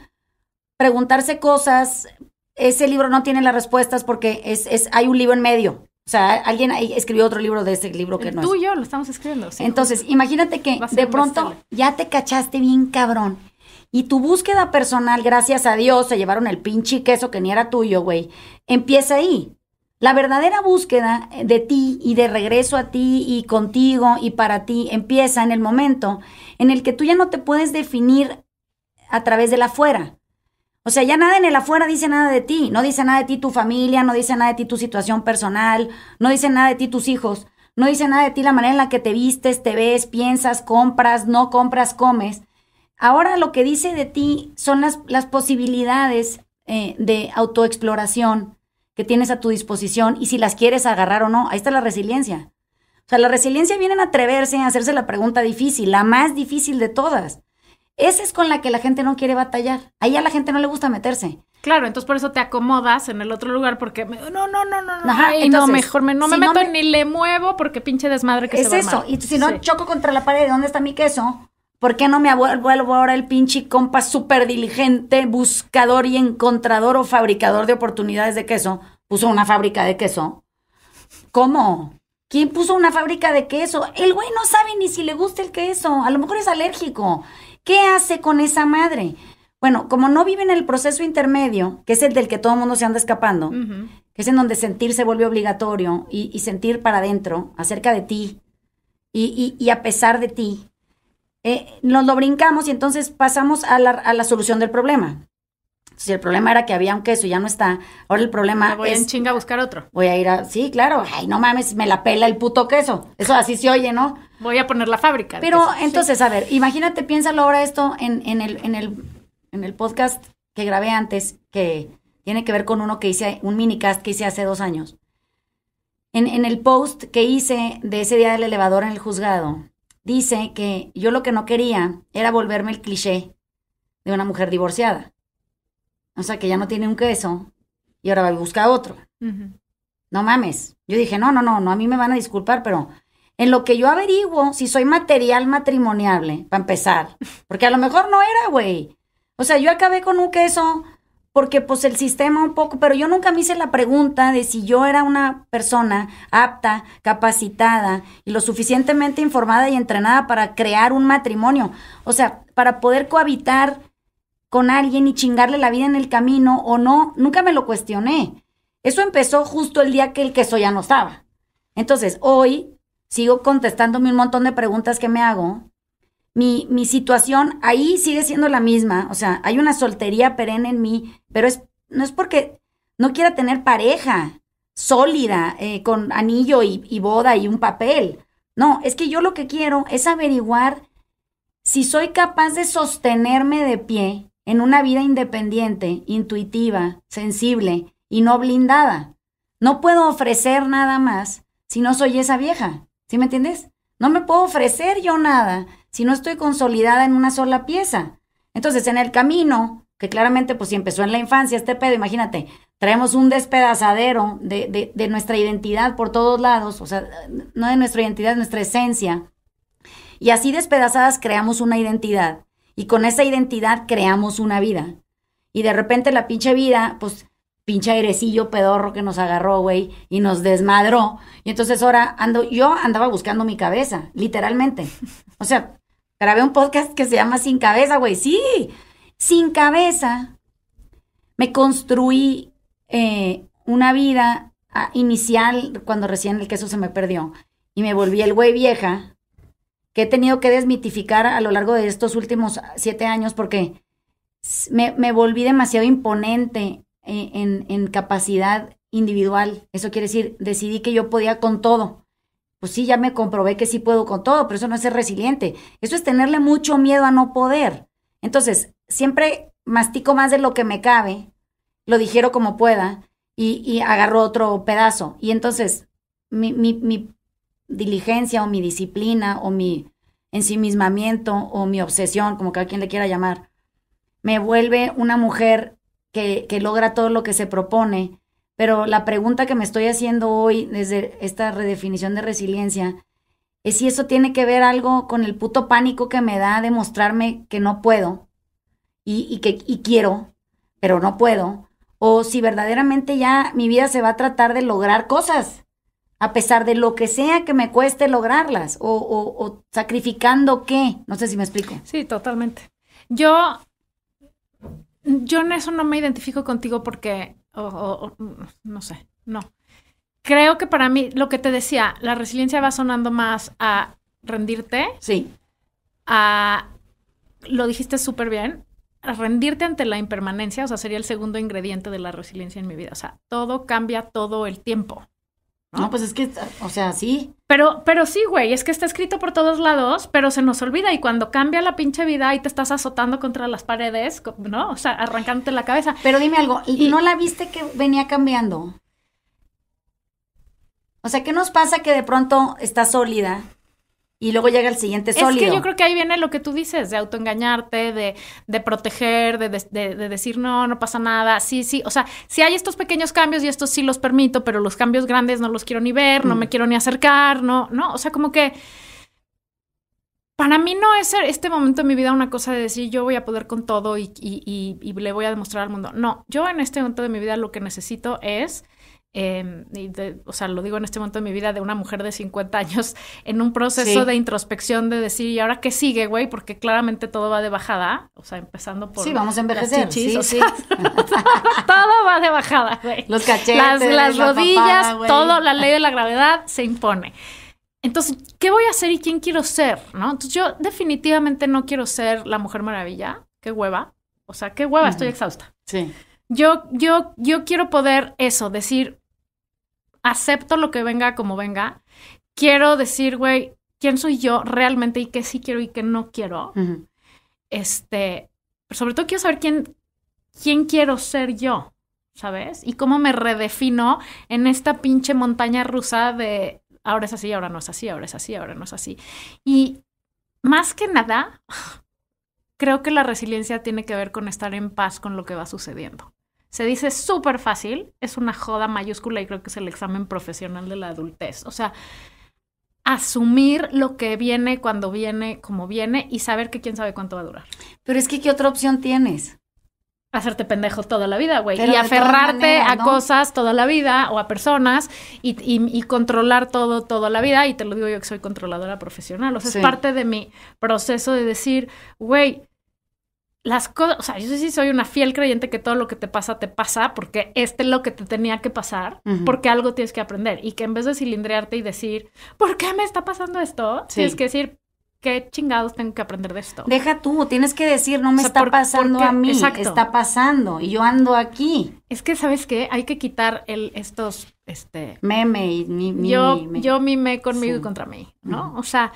preguntarse cosas. Ese libro no tiene las respuestas porque es, hay un libro en medio. O sea, alguien escribió otro libro de ese libro que no es. tuyo. lo estamos escribiendo. Entonces, imagínate que de pronto ya te cachaste bien cabrón y tu búsqueda personal, gracias a Dios, se llevaron el pinche queso que ni era tuyo, güey. Empieza ahí. La verdadera búsqueda de ti y de regreso a ti y contigo y para ti empieza en el momento en el que tú ya no te puedes definir a través del afuera. O sea, ya nada en el afuera dice nada de ti. No dice nada de ti tu familia, no dice nada de ti tu situación personal, no dice nada de ti tus hijos, no dice nada de ti la manera en la que te vistes, te ves, piensas, compras, no compras, comes. Ahora lo que dice de ti son las, posibilidades eh, de autoexploración, que tienes a tu disposición y si las quieres agarrar o no. Ahí está la resiliencia. O sea, la resiliencia viene en atreverse, a hacerse la pregunta difícil, la más difícil de todas. Esa es con la que la gente no quiere batallar. Ahí a la gente no le gusta meterse. Claro, entonces por eso te acomodas en el otro lugar porque no, no, no, no, no, Ajá, no mejor me, no me meto ni le muevo porque pinche desmadre que es se va eso. y si no choco contra la pared, ¿dónde está mi queso? ¿Por qué no me vuelvo ahora el pinche compa súper diligente, buscador y encontrador o fabricador de oportunidades de queso? Puso una fábrica de queso. ¿Cómo? ¿Quién puso una fábrica de queso? El güey no sabe ni si le gusta el queso. A lo mejor es alérgico. ¿Qué hace con esa madre? Bueno, como no vive en el proceso intermedio, que es el del que todo el mundo se anda escapando, que es en donde sentir se vuelve obligatorio y, sentir para adentro, acerca de ti y, y, y a pesar de ti, eh, nos lo brincamos y entonces pasamos a la, solución del problema. Si el problema era que había un queso y ya no está, ahora el problema voy ah, es... Voy en chinga a buscar otro. Voy a ir a... Sí, claro. Ay, no mames, me la pela el puto queso. Eso así se oye, ¿no? Voy a poner la fábrica. Pero entonces, a ver, imagínate, piénsalo ahora esto en, en, el, en, el, en el podcast que grabé antes, que tiene que ver con uno que hice, un minicast que hice hace dos años. En, en el post que hice de ese día del elevador en el juzgado, dice que yo lo que no quería era volverme el cliché de una mujer divorciada. O sea, que ya no tiene un queso y ahora va a buscar otro. No mames. Yo dije, no, no, no, no, a mí me van a disculpar, pero en lo que yo averiguo si soy material matrimoniable, para empezar. Porque a lo mejor no era, güey. O sea, yo acabé con un queso porque pues el sistema un poco, pero yo nunca me hice la pregunta de si yo era una persona apta, capacitada y lo suficientemente informada y entrenada para crear un matrimonio, o sea, para poder cohabitar con alguien y chingarle la vida en el camino o no, nunca me lo cuestioné. Eso empezó justo el día que el queso ya no estaba. Entonces, hoy sigo contestándome un montón de preguntas que me hago mi, situación ahí sigue siendo la misma. O sea, hay una soltería perenne en mí, pero es, no es porque no quiera tener pareja sólida, eh, con anillo y, y boda y un papel. No, es que yo lo que quiero es averiguar si soy capaz de sostenerme de pie en una vida independiente, intuitiva, sensible y no blindada. No puedo ofrecer nada más si no soy esa vieja. ¿Sí me entiendes? No me puedo ofrecer yo nada si no estoy consolidada en una sola pieza? Entonces, en el camino, que claramente, pues si empezó en la infancia este pedo, imagínate, traemos un despedazadero de, nuestra identidad por todos lados, o sea, no de nuestra identidad, de nuestra esencia. Y así despedazadas creamos una identidad. Y con esa identidad creamos una vida. Y de repente la pinche vida, pues pinche airecillo pedorro que nos agarró, güey, y nos desmadró. Y entonces ahora ando, yo andaba buscando mi cabeza, literalmente. O sea, Grabé un podcast que se llama Sin Cabeza, güey. Sí, sin cabeza. Me construí eh, una vida ah, inicial cuando recién el queso se me perdió y me volví el güey vieja que he tenido que desmitificar a lo largo de estos últimos siete años porque me, volví demasiado imponente eh, en, capacidad individual. Eso quiere decir, decidí que yo podía con todo pues sí, ya me comprobé que sí puedo con todo, pero eso no es ser resiliente. Eso es tenerle mucho miedo a no poder. Entonces, siempre mastico más de lo que me cabe, lo digiero como pueda y, agarro otro pedazo. Y entonces, mi, mi, mi diligencia o mi disciplina o mi ensimismamiento o mi obsesión, como cada quien le quiera llamar, me vuelve una mujer que, que, logra todo lo que se propone pero la pregunta que me estoy haciendo hoy desde esta redefinición de resiliencia es si eso tiene que ver algo con el puto pánico que me da demostrarme que no puedo y, que quiero, pero no puedo, o si verdaderamente ya mi vida se va a tratar de lograr cosas, a pesar de lo que sea que me cueste lograrlas, o, o, o sacrificando qué, no sé si me explico. Sí, totalmente. Yo, yo en eso no me identifico contigo porque o, mm, no sé, no. Creo que para mí, lo que te decía, la resiliencia va sonando más a rendirte. Sí. A, lo dijiste súper bien, a rendirte ante la impermanencia, o sea, sería el segundo ingrediente de la resiliencia en mi vida. O sea, todo cambia todo el tiempo. ¿no? pues es que, o sea, sí. Pero, pero sí, güey, es que está escrito por todos lados, pero se nos olvida y cuando cambia la pinche vida y te estás azotando contra las paredes, ¿no? O sea, arrancándote la cabeza. Pero dime algo, y no la viste que venía cambiando? O sea, ¿qué nos pasa que de pronto está sólida? y luego llega el siguiente sólido. Es que yo creo que ahí viene lo que tú dices, de autoengañarte, de, de proteger, de, de, decir no, no pasa nada, sí, sí, o sea, si hay estos pequeños cambios y estos sí los permito, pero los cambios grandes no los quiero ni ver, no me mm. quiero ni acercar, no, no, o sea, como que para mí no es este momento de mi vida una cosa de decir yo voy a poder con todo y, y, y le voy a demostrar al mundo. No, yo en este momento de mi vida lo que necesito es Em, o sea, lo digo en este momento de mi vida, de una mujer de 50 años en un proceso de introspección de decir, ¿y ahora qué sigue, güey? Porque claramente todo va de bajada, o sea, empezando por... Sí, vamos a envejecer, sí, sí. todo va de bajada, güey. Los cachetes, las, rodillas, todo, la ley de la gravedad se impone. Entonces, ¿qué voy a hacer y quién quiero ser? ¿No? Entonces, yo definitivamente no quiero ser la mujer maravilla, qué hueva, o sea, qué hueva, estoy exhausta. Sí. Yo, yo, quiero poder eso, decir, acepto lo que venga como venga. Quiero decir, güey, quién soy yo realmente y qué sí quiero y qué no quiero. Este, sobre todo quiero saber quién, quién quiero ser yo, ¿sabes? Y cómo me redefino en esta pinche montaña rusa de ahora es así, ahora no es así, ahora es así, ahora no es así. Y más que nada, creo que la resiliencia tiene que ver con estar en paz con lo que va sucediendo. Se dice súper fácil, es una joda mayúscula y creo que es el examen profesional de la adultez. O sea, asumir lo que viene cuando viene, como viene y saber que quién sabe cuánto va a durar. Pero es que, ¿qué otra opción tienes? Hacerte pendejo toda la vida, güey. Y aferrarte a cosas toda la vida o a personas y, controlar todo, toda la vida. Y te lo digo yo que soy controladora profesional. O sea, es parte de mi proceso de decir, güey, las cosas, o sea, yo sí soy una fiel creyente que todo lo que te pasa, te pasa porque este es lo que te tenía que pasar, porque algo tienes que aprender y que en vez de cilindrearte y decir, ¿por qué me está pasando esto? Tienes que decir, ¿qué chingados tengo que aprender de esto? Deja tú, tienes que decir, no me está pasando a mí, está pasando y yo ando aquí. Es que, ¿sabes qué? Hay que quitar el, estos, este... Meme y mi, yo, mi, mime conmigo y contra mí, ¿no? O sea,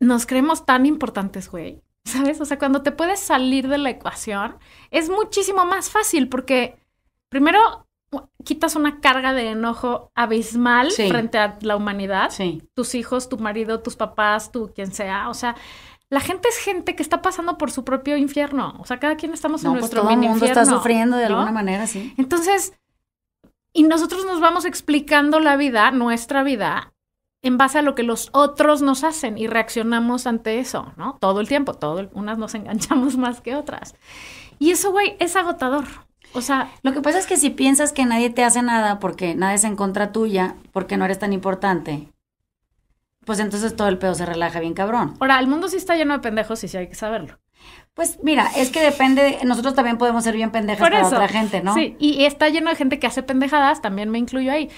nos creemos tan importantes, güey ¿Sabes? O sea, cuando te puedes salir de la ecuación, es muchísimo más fácil porque primero quitas una carga de enojo abismal frente a la humanidad, tus hijos, tu marido, tus papás, tú, quien sea, o sea, la gente es gente que está pasando por su propio infierno, o sea, cada quien estamos no, en pues todo el mundo está sufriendo de alguna manera, sí. Entonces, y nosotros nos vamos explicando la vida, nuestra vida, en base a lo que los otros nos hacen y reaccionamos ante eso, ¿no? Todo el tiempo, todo unas nos enganchamos más que otras. Y eso, güey, es agotador. O sea, lo que pasa es que si piensas que nadie te hace nada porque nadie es en contra tuya, porque no eres tan importante, pues entonces todo el pedo se relaja bien cabrón. Ahora, el mundo sí está lleno de pendejos y sí hay que saberlo. Pues mira, es que depende, nosotros también podemos ser bien pendejas para otra gente, ¿no? Sí, y está lleno de gente que hace pendejadas, también me incluyo ahí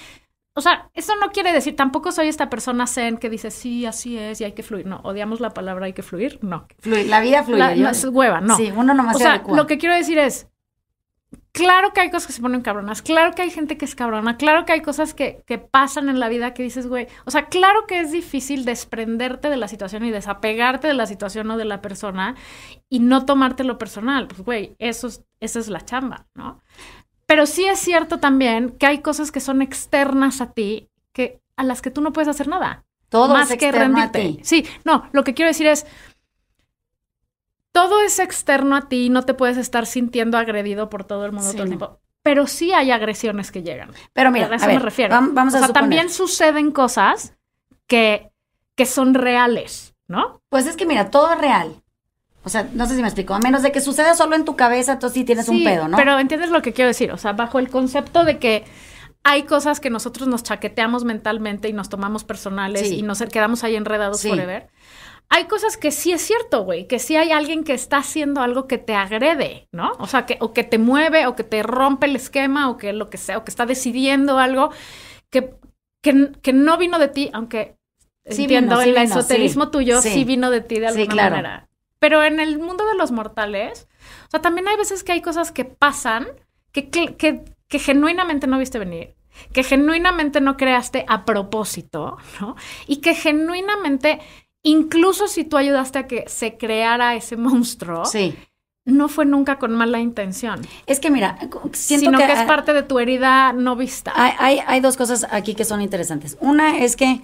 o sea, eso no quiere decir, tampoco soy esta persona zen que dice, sí, así es y hay que fluir. No, odiamos la palabra hay que fluir, no. Fluir, la vida fluye. La, hueva, no. Sí, uno nomás O sea, lo que quiero decir es, claro que hay cosas que se ponen cabronas, claro que hay gente que es cabrona, claro que hay cosas que, que pasan en la vida que dices, güey, o sea, claro que es difícil desprenderte de la situación y desapegarte de la situación o de la persona y no tomártelo personal. Pues, güey, eso es, esa es la chamba, ¿no? Pero sí es cierto también que hay cosas que son externas a ti que a las que tú no puedes hacer nada. Todo es que A ti. Sí, no, lo que quiero decir es todo es externo a ti y no te puedes estar sintiendo agredido por todo el mundo todo el tiempo. Pero sí hay agresiones que llegan. Pero mira, a eso me refiero. Vamos o sea, también suceden cosas que, que son reales, ¿no? Pues es que mira, todo es real. O sea, no sé si me explico. A menos de que suceda solo en tu cabeza, entonces sí tienes un pedo, ¿no? Pero entiendes lo que quiero decir. O sea, bajo el concepto de que hay cosas que nosotros nos chaqueteamos mentalmente y nos tomamos personales y nos quedamos ahí enredados por forever. Hay cosas que sí es cierto, güey, que sí hay alguien que está haciendo algo que te agrede, ¿no? O sea, que o que te mueve o que te rompe el esquema o que lo que sea, o que está decidiendo algo que, que, no vino de ti, aunque sí entiendo el esoterismo tuyo sí. vino de ti de alguna manera. Pero en el mundo de los mortales, o sea, también hay veces que hay cosas que pasan que, que, genuinamente no viste venir, que genuinamente no creaste a propósito, ¿no? Y que genuinamente, incluso si tú ayudaste a que se creara ese monstruo. no fue nunca con mala intención. Es que mira, siento sino que, es parte de tu herida no vista. Hay, hay, hay, dos cosas aquí que son interesantes. Una es que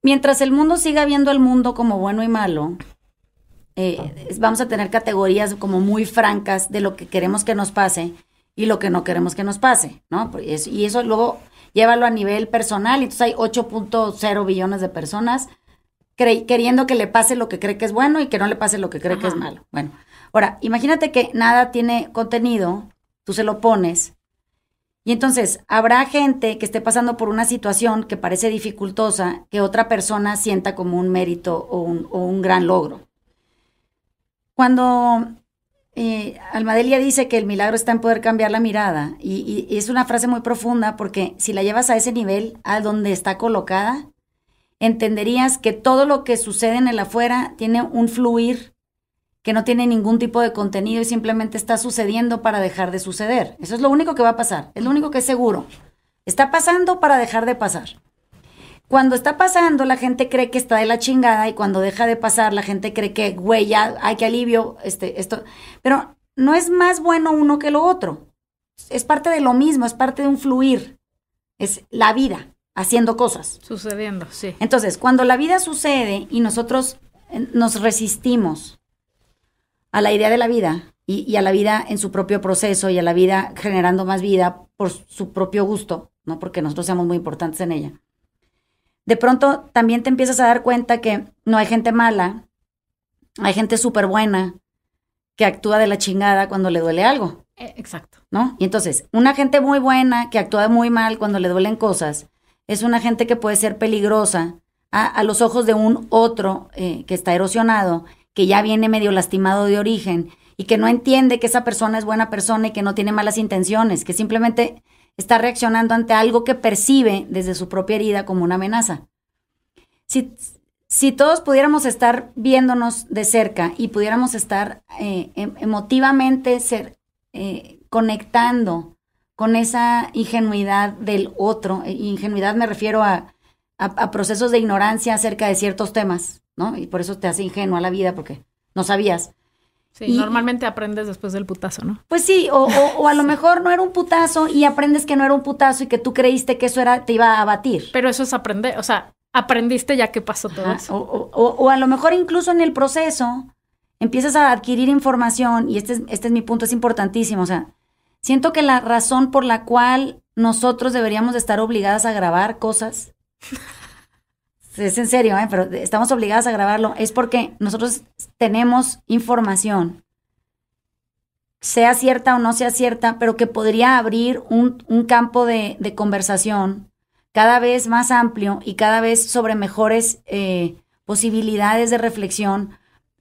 mientras el mundo siga viendo al mundo como bueno y malo, eh, vamos a tener categorías como muy francas de lo que queremos que nos pase y lo que no queremos que nos pase, ¿no? Y eso luego llévalo a nivel personal, entonces hay 8.0 billones de personas queriendo que le pase lo que cree que es bueno y que no le pase lo que cree que es malo. Bueno, ahora, imagínate que nada tiene contenido, tú se lo pones, y entonces habrá gente que esté pasando por una situación que parece dificultosa, que otra persona sienta como un mérito o un gran logro. Cuando eh, Almadelia dice que el milagro está en poder cambiar la mirada, y, es una frase muy profunda porque si la llevas a ese nivel, a donde está colocada, entenderías que todo lo que sucede en el afuera tiene un fluir que no tiene ningún tipo de contenido y simplemente está sucediendo para dejar de suceder. Eso es lo único que va a pasar, es lo único que es seguro. Está pasando para dejar de pasar. Cuando está pasando, la gente cree que está de la chingada y cuando deja de pasar, la gente cree que, güey, ya, hay que alivio, este, esto. Pero no es más bueno uno que lo otro. Es parte de lo mismo, es parte de un fluir. Es la vida haciendo cosas. Sucediendo, sí. Entonces, cuando la vida sucede y nosotros eh, nos resistimos a la idea de la vida y, a la vida en su propio proceso y a la vida generando más vida por su propio gusto, no porque nosotros seamos muy importantes en ella de pronto también te empiezas a dar cuenta que no hay gente mala, hay gente súper buena que actúa de la chingada cuando le duele algo. E, exacto. ¿No? Y entonces, una gente muy buena que actúa muy mal cuando le duelen cosas, es una gente que puede ser peligrosa a, los ojos de un otro eh, que está erosionado, que ya viene medio lastimado de origen y que no entiende que esa persona es buena persona y que no tiene malas intenciones, que simplemente está reaccionando ante algo que percibe desde su propia herida como una amenaza. Si, todos pudiéramos estar viéndonos de cerca y pudiéramos estar eh, em, emotivamente ser, eh, conectando con esa ingenuidad del otro, eh, ingenuidad me refiero a, a procesos de ignorancia acerca de ciertos temas, ¿no? Y por eso te hace ingenua la vida porque no sabías. Sí, normalmente aprendes después del putazo, ¿no? Pues sí, o, a lo mejor no era un putazo y aprendes que no era un putazo y que tú creíste que eso era, te iba a abatir. Pero eso es aprender, o sea, aprendiste ya que pasó todo eso. O, o, a lo mejor incluso en el proceso empiezas a adquirir información, y este este es mi punto, es importantísimo, o sea, siento que la razón por la cual nosotros deberíamos estar obligadas a grabar cosas es en serio, ¿eh? pero estamos obligadas a grabarlo, es porque nosotros tenemos información, sea cierta o no sea cierta, pero que podría abrir un, campo de, conversación cada vez más amplio y cada vez sobre mejores eh, posibilidades de reflexión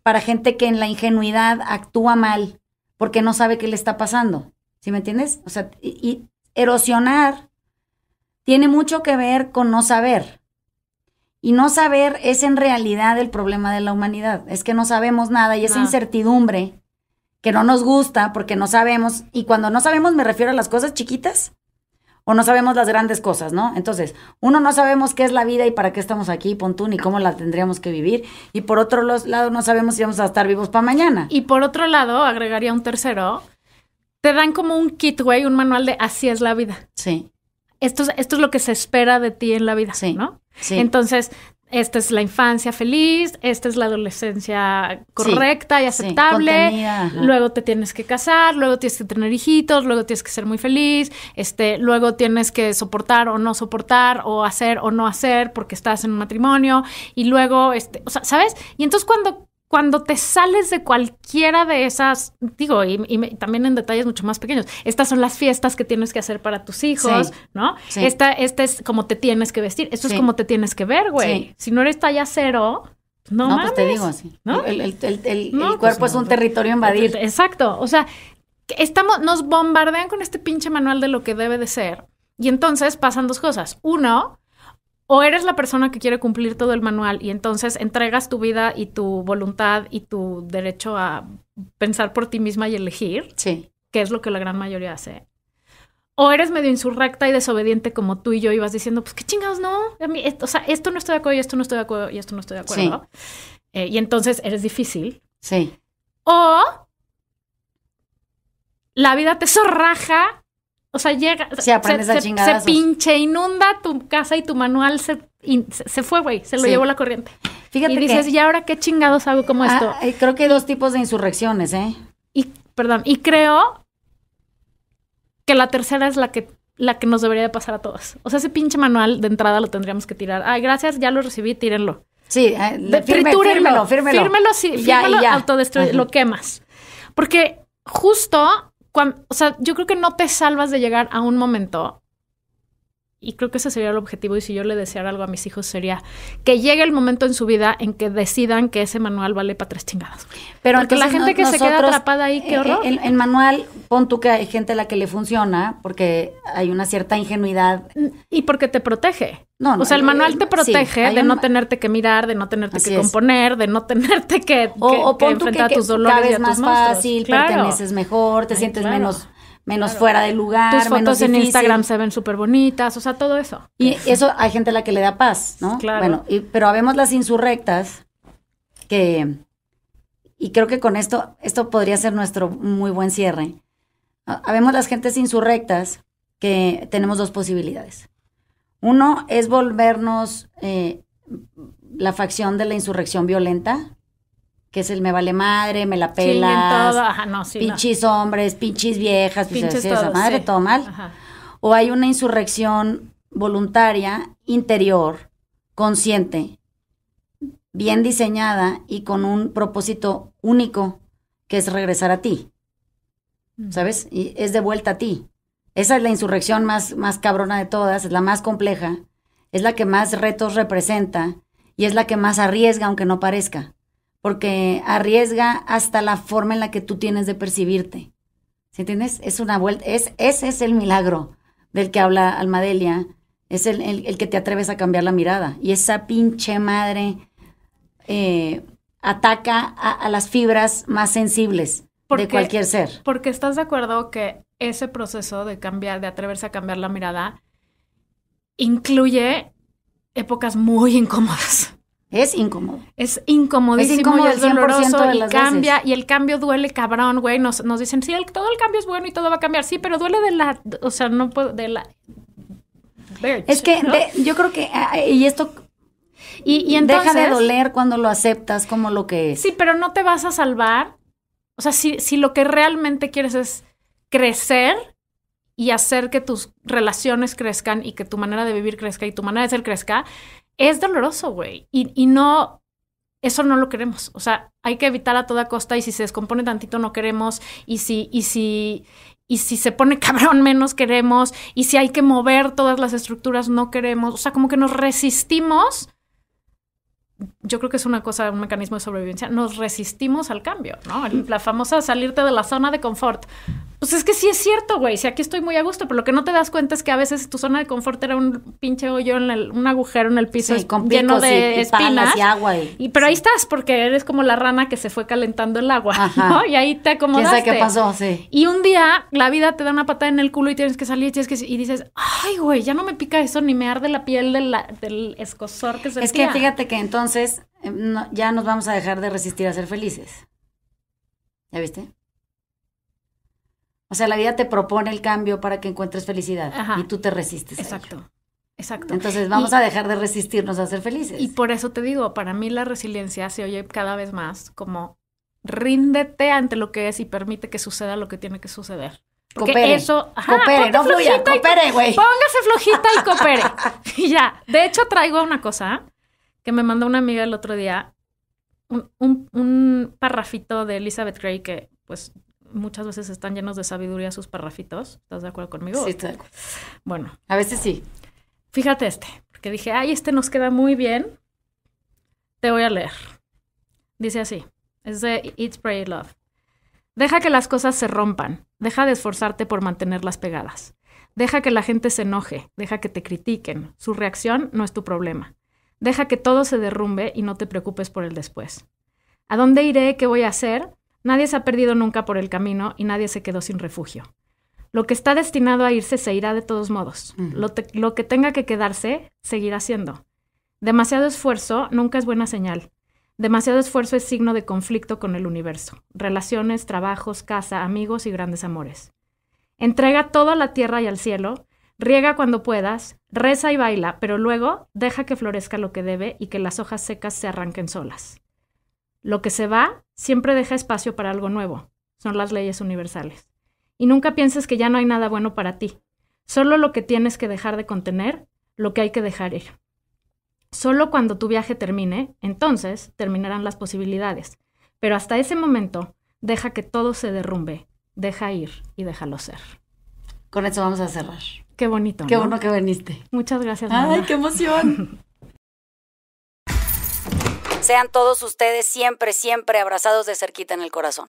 para gente que en la ingenuidad actúa mal porque no sabe qué le está pasando. ¿Sí me entiendes? O sea, y, y erosionar tiene mucho que ver con no saber y no saber es en realidad el problema de la humanidad. Es que no sabemos nada y esa incertidumbre que no nos gusta porque no sabemos. Y cuando no sabemos me refiero a las cosas chiquitas o no sabemos las grandes cosas, ¿no? Entonces, uno no sabemos qué es la vida y para qué estamos aquí, tú, ni cómo la tendríamos que vivir. Y por otro lado, no sabemos si vamos a estar vivos para mañana. Y por otro lado, agregaría un tercero, te dan como un kit, güey, un manual de así es la vida. Sí. Esto es, esto es lo que se espera de ti en la vida, sí. ¿no? Entonces, esta es la infancia feliz, esta es la adolescencia correcta y aceptable. luego te tienes que casar, luego tienes que tener hijitos, luego tienes que ser muy feliz, este, luego tienes que soportar o no soportar o hacer o no hacer porque estás en un matrimonio y luego este, o sea, ¿sabes? Y entonces cuando cuando te sales de cualquiera de esas, digo, y, también en detalles mucho más pequeños, estas son las fiestas que tienes que hacer para tus hijos, ¿no? Esta, esta es como te tienes que vestir, esto es como te tienes que ver, güey. Si no eres talla cero, no, no pues te digo, así. ¿no? El, pues cuerpo es un territorio invadido. invadir. Exacto, o sea, estamos, nos bombardean con este pinche manual de lo que debe de ser. Y entonces pasan dos cosas. Uno, o eres la persona que quiere cumplir todo el manual y entonces entregas tu vida y tu voluntad y tu derecho a pensar por ti misma y elegir, sí. que es lo que la gran mayoría hace. O eres medio insurrecta y desobediente como tú y yo y vas diciendo, pues qué chingados, no, eh, o sea, esto no estoy de acuerdo y esto no estoy de acuerdo y esto no estoy de acuerdo. Sí. Eh, y entonces eres difícil. Sí. O la vida te zorraja o sea, llega, se, a pinche inunda tu casa y tu manual se, se, fue, güey, se lo llevó la corriente. Fíjate y dices, ¿y ahora qué chingados hago como ah, esto? Eh, creo que hay dos tipos de insurrecciones, ¿eh? Y, perdón, y creo que la tercera es la que, la que nos debería de pasar a todos. O sea, ese pinche manual de entrada lo tendríamos que tirar. Ay, gracias, ya lo recibí, tírenlo. Sí, eh, firme, fírmelo, fírmelo. Fírmelo, sí, fírmelo, ya, lo quemas. Porque justo o sea, yo creo que no te salvas de llegar a un momento y creo que ese sería el objetivo. Y si yo le deseara algo a mis hijos, sería que llegue el momento en su vida en que decidan que ese manual vale para tres chingadas. Pero porque la gente que se queda atrapada ahí, qué eh, horror. El, manual, pon tú que hay gente a la que le funciona porque hay una cierta ingenuidad. Mm, y porque te protege. No, no, o sea, el manual te protege de no tenerte que mirar, de no tenerte que componer, de no tenerte que, enfrentar tus dolores. más fácil, perteneces mejor, te sientes menos menos fuera de lugar. Tus fotos en Instagram se ven súper bonitas, o sea, todo eso. Y eso hay gente a la que le da paz, ¿no? Claro. Bueno, pero habemos las insurrectas que, y creo que con esto, esto podría ser nuestro muy buen cierre. Ah, habemos las gentes insurrectas que tenemos dos posibilidades. Uno es volvernos eh, la facción de la insurrección violenta, que es el me vale madre, me la pelan, pinches hombres, pinches viejas, pues, pinches madre, todo mal. O hay una insurrección voluntaria, interior, consciente, bien diseñada y con un propósito único, que es regresar a ti. Mm. ¿Sabes? Y es de vuelta a ti. Esa es la insurrección más, más cabrona de todas, es la más compleja, es la que más retos representa y es la que más arriesga, aunque no parezca porque arriesga hasta la forma en la que tú tienes de percibirte. ¿Se entiendes? Es una vuelta, es, ese es el milagro del que habla Almadelia, es el, que te atreves a cambiar la mirada. Y esa pinche madre eh, ataca a, las fibras más sensibles de cualquier ser. Porque estás de acuerdo que ese proceso de cambiar, de atreverse a cambiar la mirada, incluye épocas muy incómodas. Es incómodo. Es incomodísimo es incómodo y es doloroso y cambia y el cambio duele cabrón, güey. Nos, dicen, sí, el, todo el cambio es bueno y todo va a cambiar. Sí, pero duele de la, o sea, no puedo, de la... es que yo creo que, ah, ah, y esto y, y, deja de doler cuando lo aceptas como lo que es. Sí, pero no te vas a salvar. O sea, si, si lo que realmente quieres es crecer y hacer que tus relaciones crezcan y que tu manera de vivir crezca y tu manera de ser crezca, es doloroso, güey. Y, no, eso no lo queremos. O sea, hay que evitar a toda costa y si se descompone tantito no queremos. Y si, y si, y si se pone cabrón menos queremos. Y si hay que mover todas las estructuras no queremos. O sea, como que nos resistimos yo creo que es una cosa, un mecanismo de sobrevivencia, nos resistimos al cambio, ¿no? La famosa salirte de la zona de confort. Pues es que sí es cierto, güey, si aquí estoy muy a gusto, pero lo que no te das cuenta es que a veces tu zona de confort era un pinche hoyo, en el, un agujero en el piso lleno de espinas. Y agua y, pero ahí estás, porque eres como la rana que se fue calentando el agua, ¿no? Y ahí te acomodaste. pasó, Y un día la vida te da una patada en el culo y tienes que salir y, dices, ay, güey, ya no me pica eso, ni me arde la piel del escosor que se Es que fíjate que entonces Em, ya nos vamos a dejar de resistir a ser felices. ¿Ya viste? O sea, la vida te propone el cambio para que encuentres felicidad y tú te resistes. Exacto. Exacto. Entonces vamos a dejar de resistirnos a ser felices. Y por eso te digo, para mí la resiliencia se oye cada vez más como ríndete ante lo que es y permite que suceda lo que tiene que suceder. Porque eso, no fluya, coopere, güey. Póngase flojita y coopere. y ya. De hecho, traigo una cosa que me mandó una amiga el otro día un, un, parrafito de Elizabeth Gray que pues muchas veces están llenos de sabiduría sus parrafitos. ¿Estás de acuerdo conmigo? Sí, Bueno. A veces sí. Fíjate este, porque dije, ay, este nos queda muy bien. Te voy a leer. Dice así, es de It's Pray Love. Deja que las cosas se rompan, deja de esforzarte por mantenerlas pegadas. Deja que la gente se enoje, deja que te critiquen. Su reacción no es tu problema. Deja que todo se derrumbe y no te preocupes por el después. ¿A dónde iré? ¿Qué voy a hacer? Nadie se ha perdido nunca por el camino y nadie se quedó sin refugio. Lo que está destinado a irse se irá de todos modos. lo, lo que tenga que quedarse, seguirá siendo. Demasiado esfuerzo nunca es buena señal. Demasiado esfuerzo es signo de conflicto con el universo, relaciones, trabajos, casa, amigos y grandes amores. Entrega todo a la tierra y al cielo, riega cuando puedas, Reza y baila, pero luego deja que florezca lo que debe y que las hojas secas se arranquen solas. Lo que se va siempre deja espacio para algo nuevo. Son las leyes universales. Y nunca pienses que ya no hay nada bueno para ti. Solo lo que tienes que dejar de contener, lo que hay que dejar ir. Solo cuando tu viaje termine, entonces terminarán las posibilidades. Pero hasta ese momento, deja que todo se derrumbe, deja ir y déjalo ser. Con esto vamos a cerrar. Qué bonito. Qué bueno que viniste. Muchas gracias. Ay, qué emoción. Sean todos ustedes siempre, siempre abrazados de cerquita en el corazón.